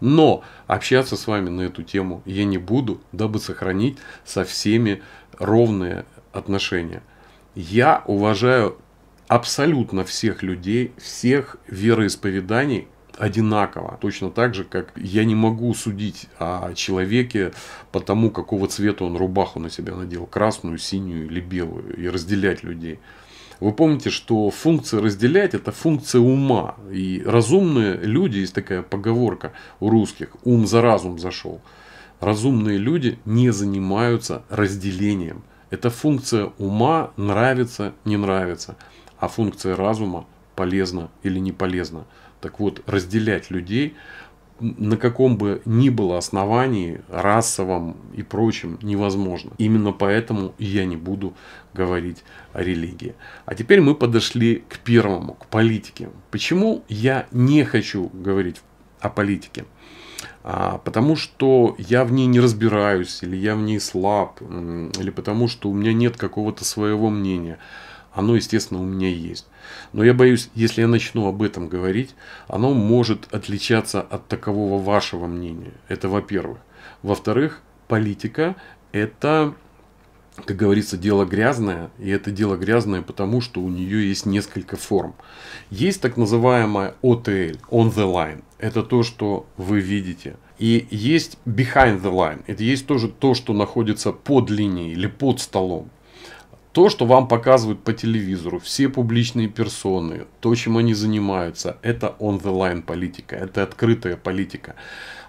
Но общаться с вами на эту тему я не буду, дабы сохранить со всеми ровные отношения. Я уважаю абсолютно всех людей, всех вероисповеданий одинаково. Точно так же, как я не могу судить о человеке по тому, какого цвета он рубаху на себя надел, красную, синюю или белую, и разделять людей. Вы помните, что функция разделять это функция ума. И разумные люди, есть такая поговорка у русских, ум за разум зашел. Разумные люди не занимаются разделением. Это функция ума нравится, не нравится. А функция разума полезна или не полезно. Так вот, разделять людей на каком бы ни было основании, расовом и прочем, невозможно. Именно поэтому я не буду говорить о религии. А теперь мы подошли к первому, к политике. Почему я не хочу говорить о политике? А, потому что я в ней не разбираюсь, или я в ней слаб, или потому что у меня нет какого-то своего мнения. Оно, естественно, у меня есть. Но я боюсь, если я начну об этом говорить, оно может отличаться от такового вашего мнения. Это во-первых. Во-вторых, политика – это, как говорится, дело грязное. И это дело грязное потому, что у нее есть несколько форм. Есть так называемая OTL, on the line. Это то, что вы видите – и есть behind the line. Это есть тоже то, что находится под линией или под столом. То, что вам показывают по телевизору, все публичные персоны, то, чем они занимаются, это on-the-line политика, это открытая политика.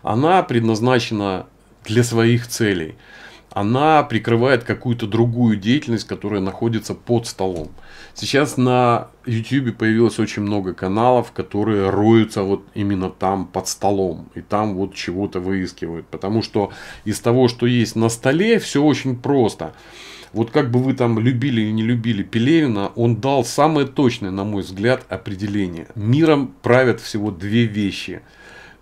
Она предназначена для своих целей. Она прикрывает какую-то другую деятельность, которая находится под столом. Сейчас на YouTube появилось очень много каналов, которые роются вот именно там под столом. И там вот чего-то выискивают. Потому что из того, что есть на столе, все очень просто. Вот как бы вы там любили или не любили Пелевина, он дал самое точное, на мой взгляд, определение. Миром правят всего две вещи.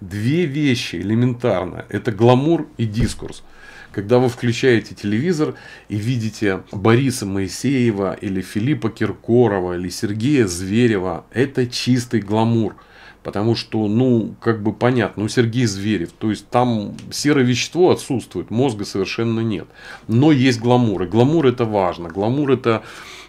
Две вещи элементарно. Это гламур и дискурс. Когда вы включаете телевизор и видите Бориса Моисеева или Филиппа Киркорова или Сергея Зверева, это чистый гламур – Потому что, ну, как бы понятно, у Сергей Зверев, то есть там серое вещество отсутствует, мозга совершенно нет. Но есть гламур, и гламур это важно, гламур это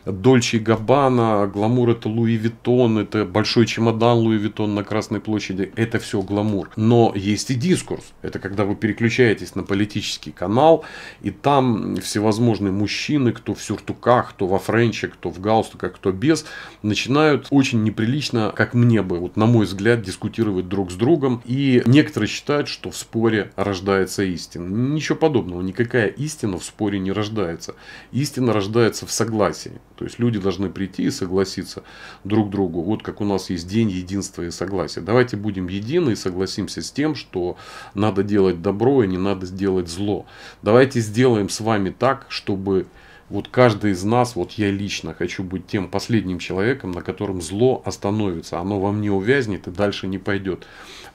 Дольче Габбана, гламур это Луи Виттон, это большой чемодан Луи Виттон на Красной площади, это все гламур. Но есть и дискурс, это когда вы переключаетесь на политический канал, и там всевозможные мужчины, кто в сюртуках, кто во френче, кто в галстуках, кто без, начинают очень неприлично, как мне бы, вот на мой взгляд, дискутировать друг с другом. И некоторые считают, что в споре рождается истина. Ничего подобного, никакая истина в споре не рождается. Истина рождается в согласии. То есть люди должны прийти и согласиться друг другу. Вот как у нас есть день единства и согласия. Давайте будем едины и согласимся с тем, что надо делать добро и не надо делать зло. Давайте сделаем с вами так, чтобы вот каждый из нас, вот я лично хочу быть тем последним человеком, на котором зло остановится, оно вам не увязнет и дальше не пойдет.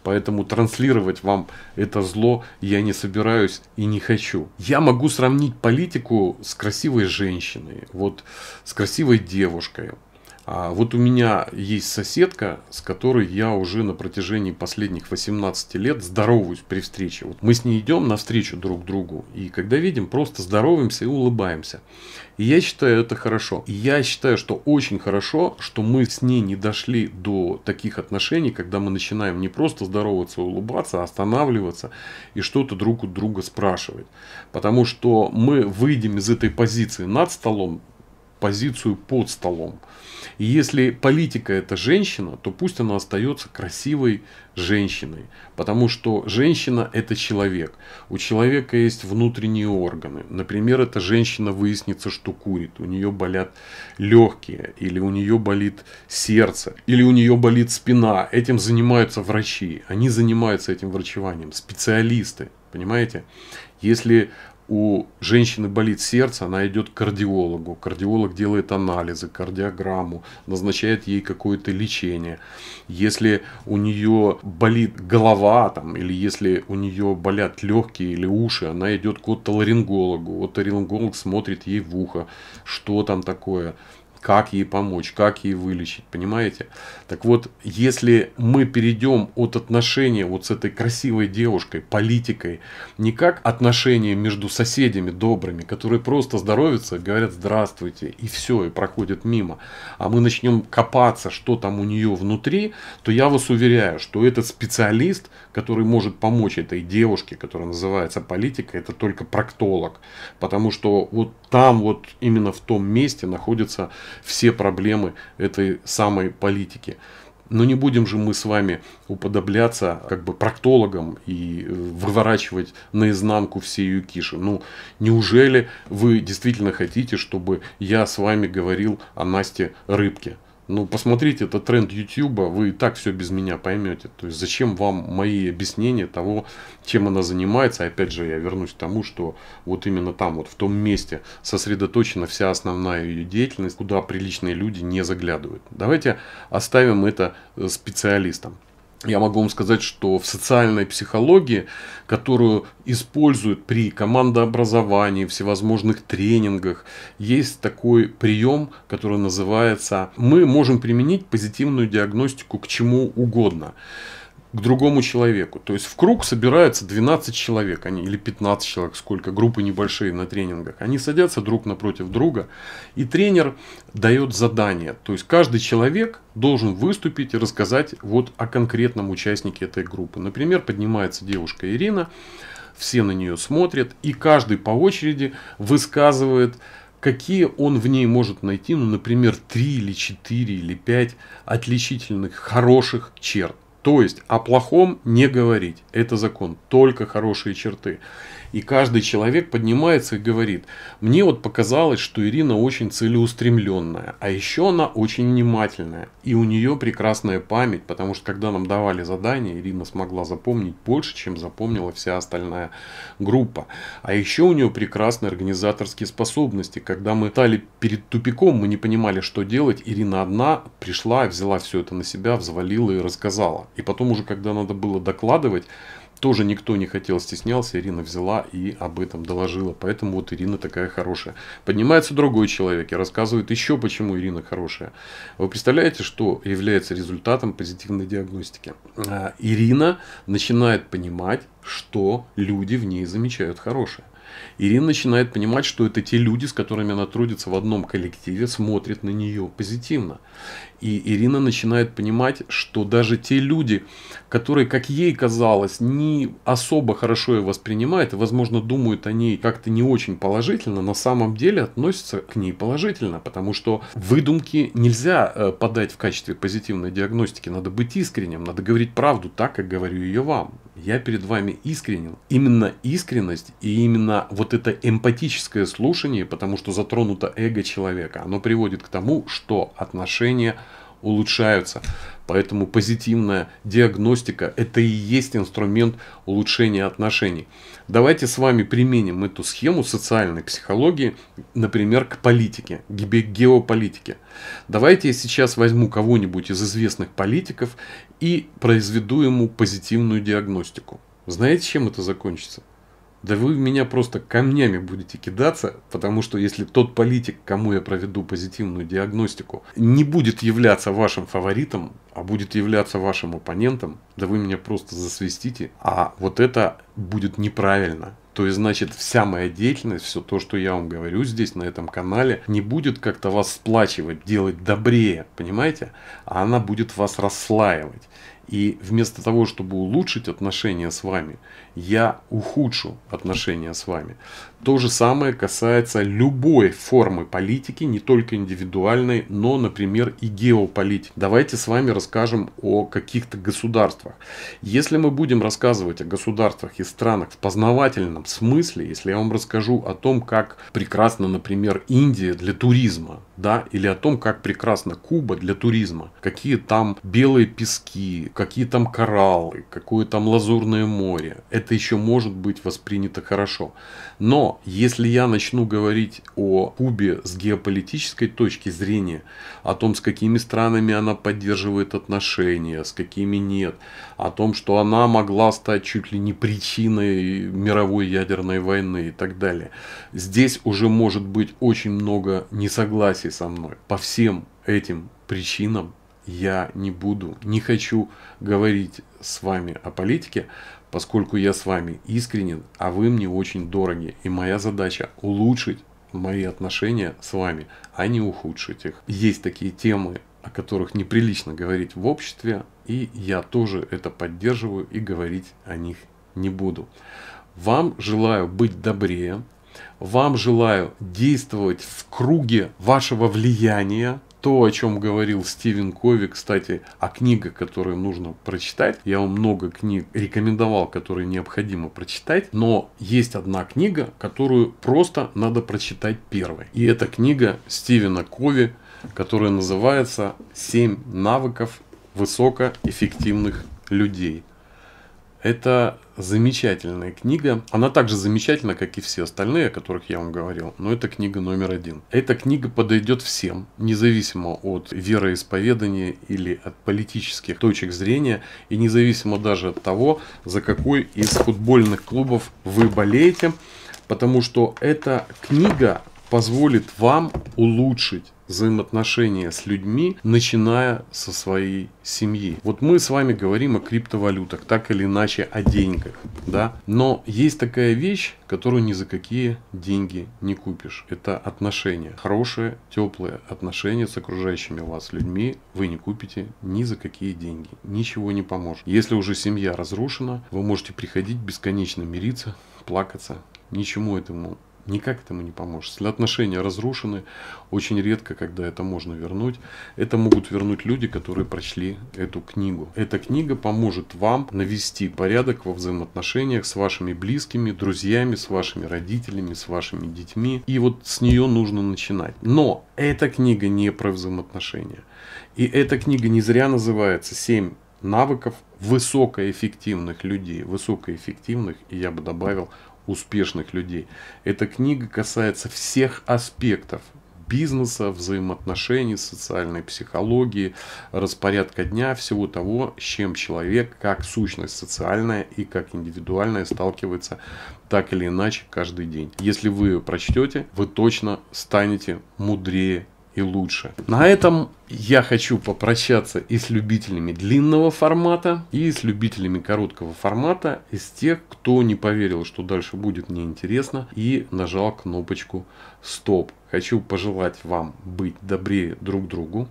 Поэтому транслировать вам это зло я не собираюсь и не хочу. Я могу сравнить политику с красивой женщиной, вот с красивой девушкой. А вот у меня есть соседка, с которой я уже на протяжении последних 18 лет здороваюсь при встрече. Вот мы с ней идем навстречу друг другу, и когда видим, просто здороваемся и улыбаемся. И я считаю это хорошо. И я считаю, что очень хорошо, что мы с ней не дошли до таких отношений, когда мы начинаем не просто здороваться, улыбаться, а останавливаться и что-то друг у друга спрашивать. Потому что мы выйдем из этой позиции над столом, позицию под столом. И если политика это женщина, то пусть она остается красивой женщиной. Потому что женщина это человек. У человека есть внутренние органы. Например, эта женщина выяснится, что курит. У нее болят легкие. Или у нее болит сердце. Или у нее болит спина. Этим занимаются врачи. Они занимаются этим врачеванием. Специалисты. Понимаете? Если у женщины болит сердце, она идет к кардиологу. Кардиолог делает анализы, кардиограмму, назначает ей какое-то лечение. Если у нее болит голова, там, или если у нее болят легкие или уши, она идет к отоларингологу. Отоларинголог смотрит ей в ухо, что там такое как ей помочь, как ей вылечить, понимаете? Так вот, если мы перейдем от отношения вот с этой красивой девушкой, политикой, не как отношения между соседями добрыми, которые просто здоровятся, говорят здравствуйте, и все, и проходят мимо, а мы начнем копаться, что там у нее внутри, то я вас уверяю, что этот специалист, который может помочь этой девушке, которая называется политика, это только проктолог. Потому что вот там вот именно в том месте находятся все проблемы этой самой политики. Но не будем же мы с вами уподобляться как бы проктологам и э, выворачивать наизнанку все ее киши. Ну, неужели вы действительно хотите, чтобы я с вами говорил о Насте Рыбке? Ну, посмотрите, этот тренд YouTube, вы и так все без меня поймете. То есть, зачем вам мои объяснения того, чем она занимается? Опять же, я вернусь к тому, что вот именно там, вот в том месте сосредоточена вся основная ее деятельность, куда приличные люди не заглядывают. Давайте оставим это э, специалистам я могу вам сказать, что в социальной психологии, которую используют при командообразовании, всевозможных тренингах, есть такой прием, который называется «Мы можем применить позитивную диагностику к чему угодно» к другому человеку. То есть в круг собираются 12 человек, они, или 15 человек, сколько, группы небольшие на тренингах. Они садятся друг напротив друга, и тренер дает задание. То есть каждый человек должен выступить и рассказать вот о конкретном участнике этой группы. Например, поднимается девушка Ирина, все на нее смотрят, и каждый по очереди высказывает какие он в ней может найти, ну, например, 3 или 4 или 5 отличительных, хороших черт. То есть о плохом не говорить. Это закон. Только хорошие черты. И каждый человек поднимается и говорит, мне вот показалось, что Ирина очень целеустремленная, а еще она очень внимательная. И у нее прекрасная память, потому что когда нам давали задание, Ирина смогла запомнить больше, чем запомнила вся остальная группа. А еще у нее прекрасные организаторские способности. Когда мы стали перед тупиком, мы не понимали, что делать. Ирина одна пришла, взяла все это на себя, взвалила и рассказала. И потом уже, когда надо было докладывать, тоже никто не хотел, стеснялся, Ирина взяла и об этом доложила. Поэтому вот Ирина такая хорошая. Поднимается другой человек и рассказывает еще, почему Ирина хорошая. Вы представляете, что является результатом позитивной диагностики? А, Ирина начинает понимать, что люди в ней замечают хорошее. Ирина начинает понимать, что это те люди, с которыми она трудится в одном коллективе, смотрят на нее позитивно. И Ирина начинает понимать, что даже те люди, которые, как ей казалось, не особо хорошо ее воспринимают возможно, думают о ней как-то не очень положительно, на самом деле относятся к ней положительно, потому что выдумки нельзя э, подать в качестве позитивной диагностики. Надо быть искренним, надо говорить правду так, как говорю ее вам. Я перед вами искренен. Именно искренность и именно вот это эмпатическое слушание, потому что затронуто эго человека, оно приводит к тому, что отношения улучшаются. Поэтому позитивная диагностика – это и есть инструмент улучшения отношений. Давайте с вами применим эту схему социальной психологии, например, к политике, к геополитике. Давайте я сейчас возьму кого-нибудь из известных политиков и произведу ему позитивную диагностику. Знаете, чем это закончится? Да вы меня просто камнями будете кидаться, потому что если тот политик, кому я проведу позитивную диагностику, не будет являться вашим фаворитом, а будет являться вашим оппонентом, да вы меня просто засвистите, а вот это будет неправильно. То есть, значит, вся моя деятельность, все то, что я вам говорю здесь, на этом канале, не будет как-то вас сплачивать, делать добрее, понимаете? А она будет вас расслаивать. И вместо того, чтобы улучшить отношения с вами, я ухудшу отношения с вами. То же самое касается любой формы политики, не только индивидуальной, но, например, и геополитики. Давайте с вами расскажем о каких-то государствах. Если мы будем рассказывать о государствах и странах в познавательном смысле, если я вам расскажу о том, как прекрасно, например, Индия для туризма, да, или о том, как прекрасна Куба для туризма, какие там белые пески, какие там кораллы, какое там лазурное море. Это еще может быть воспринято хорошо. Но если я начну говорить о Кубе с геополитической точки зрения, о том, с какими странами она поддерживает отношения, с какими нет, о том, что она могла стать чуть ли не причиной мировой ядерной войны и так далее, здесь уже может быть очень много несогласий со мной по всем этим причинам я не буду, не хочу говорить с вами о политике, поскольку я с вами искренен, а вы мне очень дороги. И моя задача улучшить мои отношения с вами, а не ухудшить их. Есть такие темы, о которых неприлично говорить в обществе, и я тоже это поддерживаю и говорить о них не буду. Вам желаю быть добрее, вам желаю действовать в круге вашего влияния, то, о чем говорил Стивен Кови, кстати, о книгах, которые нужно прочитать. Я вам много книг рекомендовал, которые необходимо прочитать. Но есть одна книга, которую просто надо прочитать первой. И это книга Стивена Кови, которая называется «Семь навыков высокоэффективных людей». Это замечательная книга. Она также замечательна, как и все остальные, о которых я вам говорил, но это книга номер один. Эта книга подойдет всем, независимо от вероисповедания или от политических точек зрения, и независимо даже от того, за какой из футбольных клубов вы болеете, потому что эта книга позволит вам улучшить взаимоотношения с людьми, начиная со своей семьи. Вот мы с вами говорим о криптовалютах, так или иначе о деньгах, да, но есть такая вещь, которую ни за какие деньги не купишь. Это отношения, хорошие, теплые отношения с окружающими вас людьми вы не купите ни за какие деньги, ничего не поможет. Если уже семья разрушена, вы можете приходить бесконечно мириться, плакаться, ничему этому Никак этому не поможешь. Если отношения разрушены, очень редко, когда это можно вернуть. Это могут вернуть люди, которые прочли эту книгу. Эта книга поможет вам навести порядок во взаимоотношениях с вашими близкими, друзьями, с вашими родителями, с вашими детьми. И вот с нее нужно начинать. Но эта книга не про взаимоотношения. И эта книга не зря называется «Семь навыков высокоэффективных людей, высокоэффективных, и я бы добавил, успешных людей. Эта книга касается всех аспектов бизнеса, взаимоотношений, социальной психологии, распорядка дня, всего того, с чем человек, как сущность социальная и как индивидуальная сталкивается так или иначе каждый день. Если вы ее прочтете, вы точно станете мудрее и лучше. На этом я хочу попрощаться и с любителями длинного формата, и с любителями короткого формата, и с тех, кто не поверил, что дальше будет мне интересно, и нажал кнопочку «Стоп». Хочу пожелать вам быть добрее друг другу.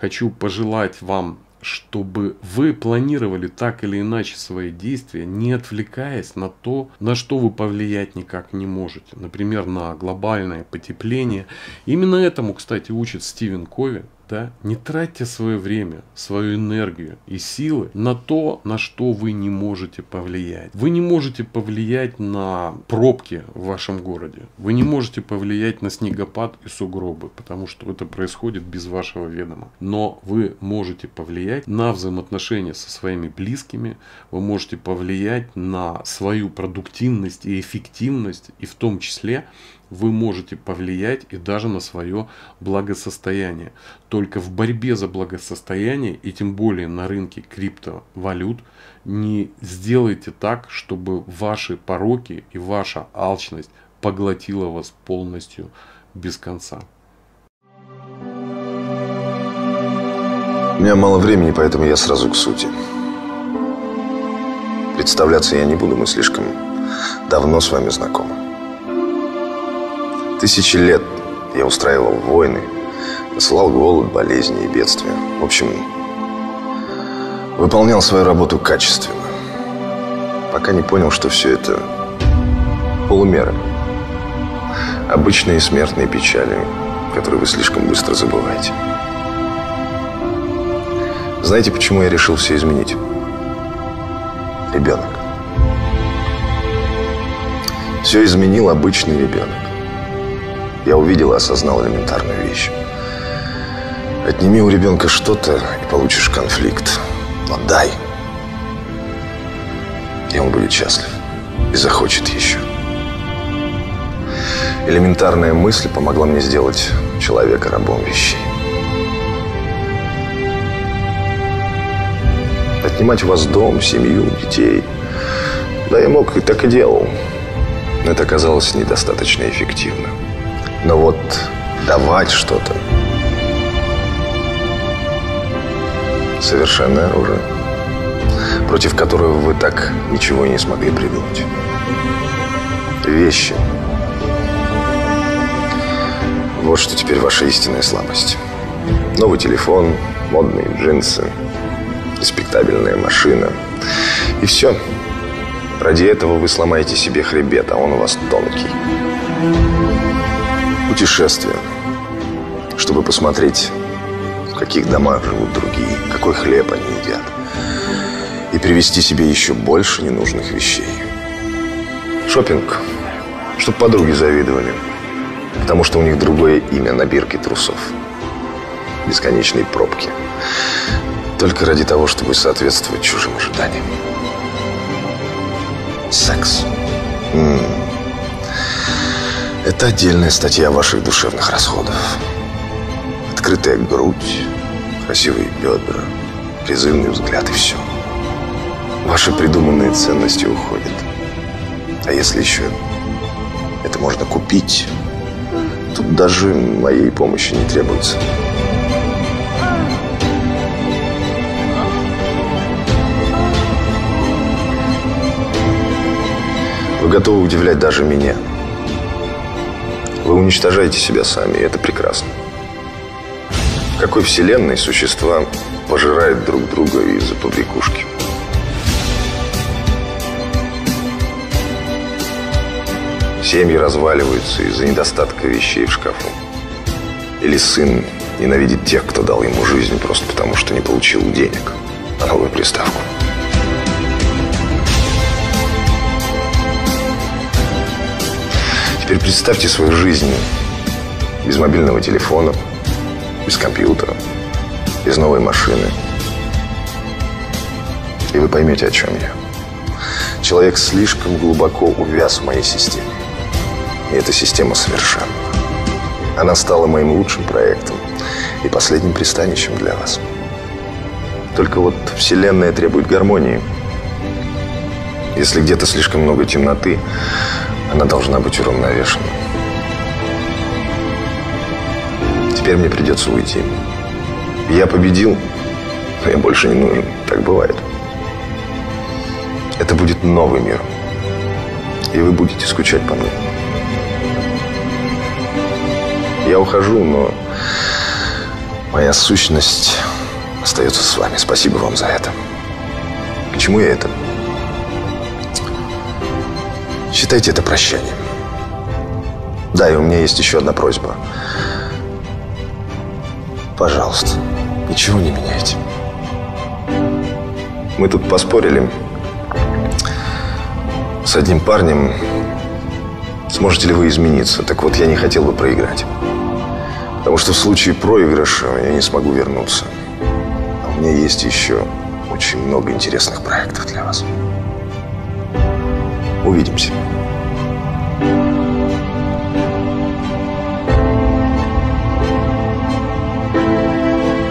Хочу пожелать вам чтобы вы планировали так или иначе свои действия, не отвлекаясь на то, на что вы повлиять никак не можете. Например, на глобальное потепление. Именно этому, кстати, учит Стивен Кови. Да? Не тратьте свое время, свою энергию и силы на то, на что вы не можете повлиять. Вы не можете повлиять на пробки в вашем городе. Вы не можете повлиять на снегопад и сугробы, потому что это происходит без вашего ведома. Но вы можете повлиять на взаимоотношения со своими близкими, вы можете повлиять на свою продуктивность и эффективность, и в том числе вы можете повлиять и даже на свое благосостояние. Только в борьбе за благосостояние и тем более на рынке криптовалют не сделайте так, чтобы ваши пороки и ваша алчность поглотила вас полностью без конца. У меня мало времени, поэтому я сразу к сути. Представляться я не буду, мы слишком давно с вами знакомы. Тысячи лет я устраивал войны, посылал голод, болезни и бедствия. В общем, выполнял свою работу качественно. Пока не понял, что все это полумеры. Обычные смертные печали, которые вы слишком быстро забываете. Знаете, почему я решил все изменить? Ребенок. Все изменил обычный ребенок. Я увидел и осознал элементарную вещь. Отними у ребенка что-то и получишь конфликт. Но дай. И он будет счастлив. И захочет еще. Элементарная мысль помогла мне сделать человека рабом вещей. Отнимать у вас дом, семью, детей. Да, я мог и так и делал. Но это оказалось недостаточно эффективно. Но вот давать что-то совершенное оружие, против которого вы так ничего и не смогли придумать. Вещи. Вот что теперь ваша истинная слабость. Новый телефон, модные джинсы, респектабельная машина. И все. Ради этого вы сломаете себе хребет, а он у вас тонкий путешествия, чтобы посмотреть, в каких домах живут другие, какой хлеб они едят, и привезти себе еще больше ненужных вещей. Шопинг, чтобы подруги завидовали, потому что у них другое имя на бирке трусов. Бесконечные пробки. Только ради того, чтобы соответствовать чужим ожиданиям. Секс. М -м -м. Это отдельная статья ваших душевных расходов. Открытая грудь, красивые бедра, призывный взгляд и все. Ваши придуманные ценности уходят. А если еще это можно купить, тут даже моей помощи не требуется. Вы готовы удивлять даже меня. Вы уничтожаете себя сами, и это прекрасно. В какой вселенной существа пожирают друг друга из-за побрякушки? Семьи разваливаются из-за недостатка вещей в шкафу. Или сын ненавидит тех, кто дал ему жизнь просто потому, что не получил денег на новую приставку. Теперь представьте свою жизнь без мобильного телефона, без компьютера, без новой машины. И вы поймете, о чем я. Человек слишком глубоко увяз в моей системе. И эта система совершенна. Она стала моим лучшим проектом и последним пристанищем для вас. Только вот Вселенная требует гармонии. Если где-то слишком много темноты, она должна быть уравновешена. Теперь мне придется уйти. Я победил, но я больше не нужен. Так бывает. Это будет новый мир. И вы будете скучать по мне. Я ухожу, но моя сущность остается с вами. Спасибо вам за это. К чему я это? Считайте это прощанием. Да, и у меня есть еще одна просьба. Пожалуйста, ничего не меняйте. Мы тут поспорили с одним парнем, сможете ли вы измениться. Так вот, я не хотел бы проиграть. Потому что в случае проигрыша я не смогу вернуться. А у меня есть еще очень много интересных проектов для вас. Увидимся.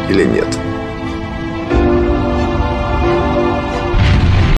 Или нет.